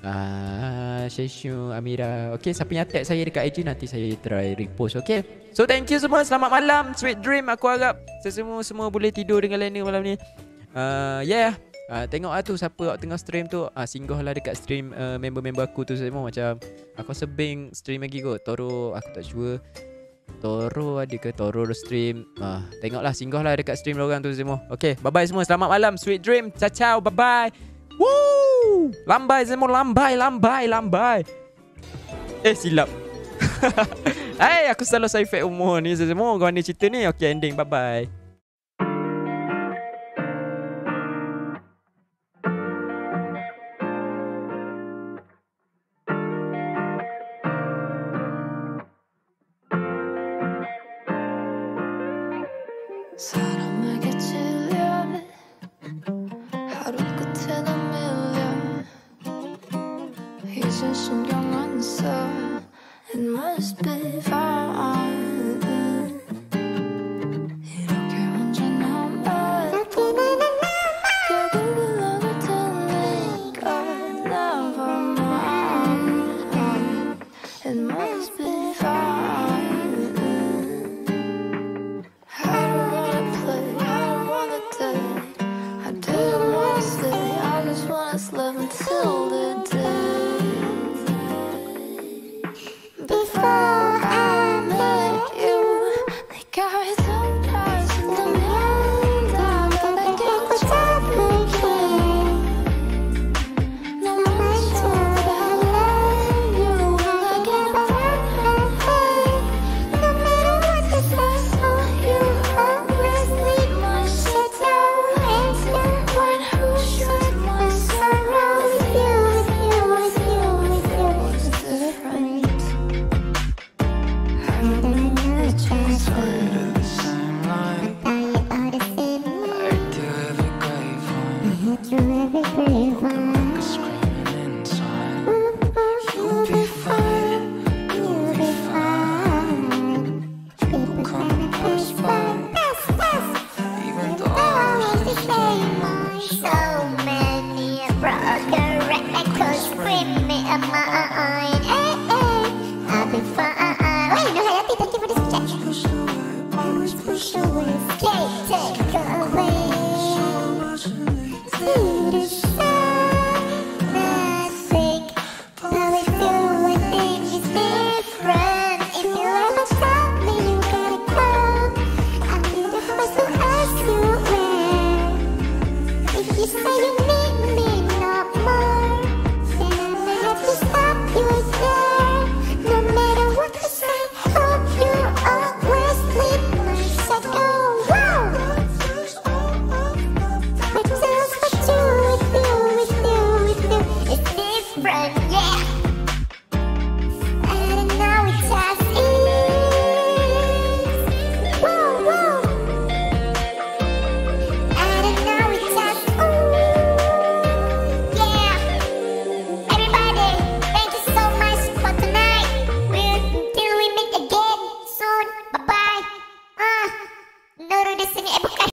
Speaker 2: Ah, Shishu, Amira. Okay, siapa yang tag saya dekat IG nanti saya try repost, okay? So thank you semua. Selamat malam. Sweet dream. Aku harap semua semua boleh tidur dengan Lena malam ni. Uh, ah, yeah. Ya. Uh, tengok lah tu siapa tengah stream tu uh, ah, Singgah lah dekat stream uh, member-member aku tu semua macam Aku rasa Bing stream lagi kot Toro aku tak sure Toro ada ke Toro stream uh, Tengoklah singgah lah dekat stream orang tu semua Okay bye bye semua selamat malam Sweet dream ciao ciao bye bye Woo Lambai semua lambai lambai lambai Eh silap Hey aku selalu saya fake umur ni semua Kau ni cerita ni okay ending bye bye
Speaker 1: Is there some wrong answer? It must be fine.